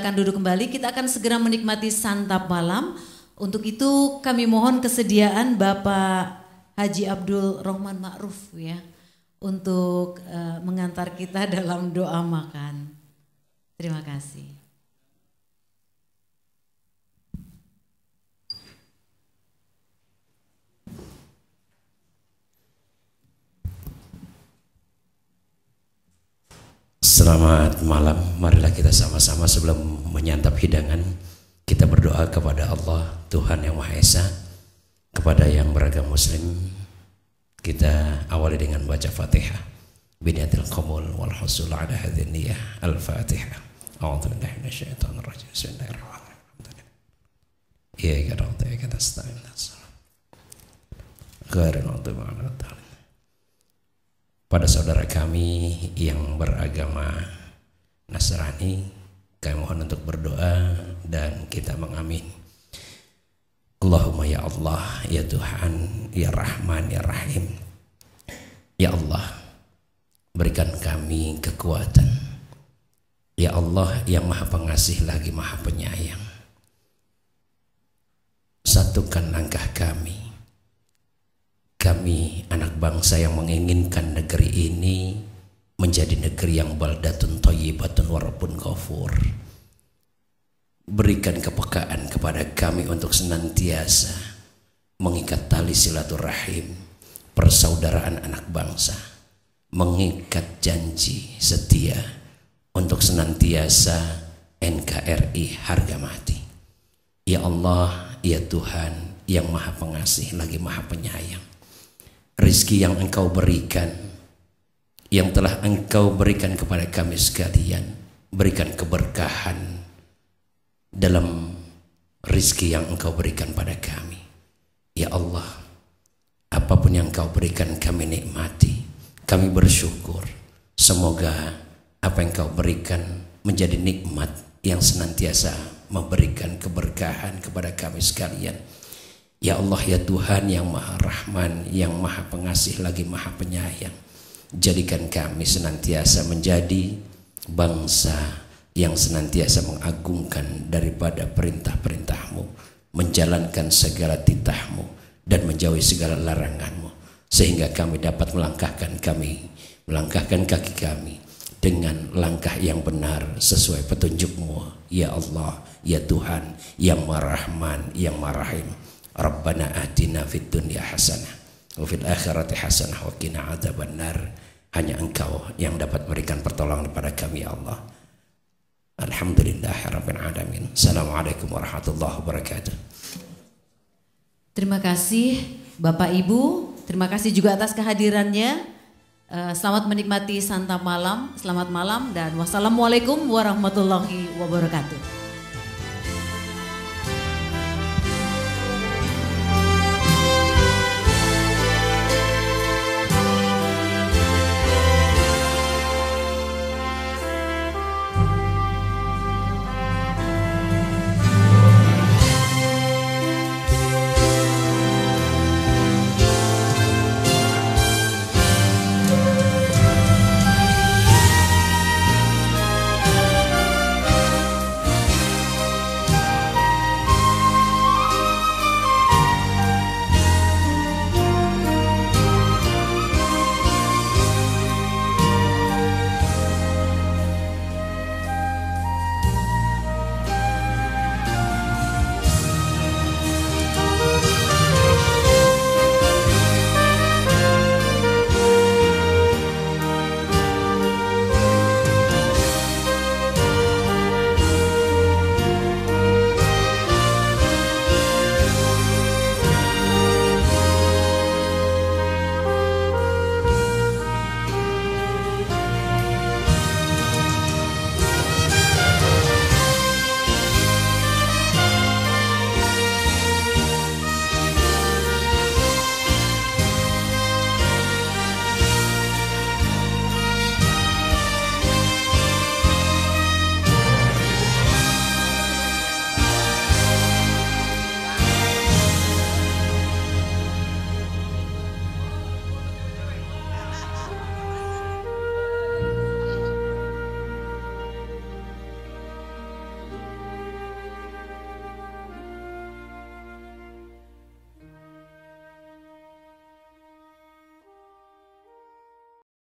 silakan duduk kembali. Kita akan segera menikmati santap malam. Untuk itu kami mohon kesediaan Bapak Haji Abdul Rohman Ma'ruf ya untuk uh, mengantar kita dalam doa makan. Terima kasih. Selamat malam, marilah kita sama-sama sebelum menyantap hidangan Kita berdoa kepada Allah, Tuhan Yang Maha Esa Kepada yang beragam muslim Kita awali dengan baca fatihah Biniatil qamul wal husul ala hadhin Al-Fatihah A'udhu billahi minasyaitan rajim Bismillahirrahmanirrahim Iya, kata Allah, kata Allah Khairul Allah, kata Allah pada saudara kami yang beragama Nasrani kami mohon untuk berdoa dan kita mengamin Allahumma ya Allah ya Tuhan ya Rahman ya Rahim ya Allah berikan kami kekuatan ya Allah yang maha pengasih lagi maha penyayang satukan langkah kami kami anak bangsa yang menginginkan negeri ini menjadi negeri yang baldatun thayyibatun warabun ghafur. Berikan kepekaan kepada kami untuk senantiasa mengikat tali silaturahim persaudaraan anak bangsa, mengikat janji setia untuk senantiasa NKRI harga mati. Ya Allah, ya Tuhan yang maha pengasih lagi maha penyayang rizki yang engkau berikan yang telah engkau berikan kepada kami sekalian berikan keberkahan dalam rizki yang engkau berikan pada kami ya Allah apapun yang engkau berikan kami nikmati kami bersyukur semoga apa yang kau berikan menjadi nikmat yang senantiasa memberikan keberkahan kepada kami sekalian. Ya Allah ya Tuhan yang maha rahman, yang maha pengasih lagi maha penyayang. Jadikan kami senantiasa menjadi bangsa yang senantiasa mengagungkan daripada perintah-perintahmu. Menjalankan segala titahmu dan menjauhi segala laranganmu. Sehingga kami dapat melangkahkan kami, melangkahkan kaki kami dengan langkah yang benar sesuai petunjukmu. Ya Allah, ya Tuhan, yang marahman, yang marahim. Rabbana atina fid dunya hasanah wa fil akhirati hasanah wa qina adzabannar. Hanya Engkau yang dapat memberikan pertolongan kepada kami ya Allah. rabbil alamin. Assalamualaikum warahmatullahi wabarakatuh. Terima kasih Bapak Ibu, terima kasih juga atas kehadirannya. Eh, selamat menikmati santap malam, selamat malam dan wassalamualaikum warahmatullahi wabarakatuh.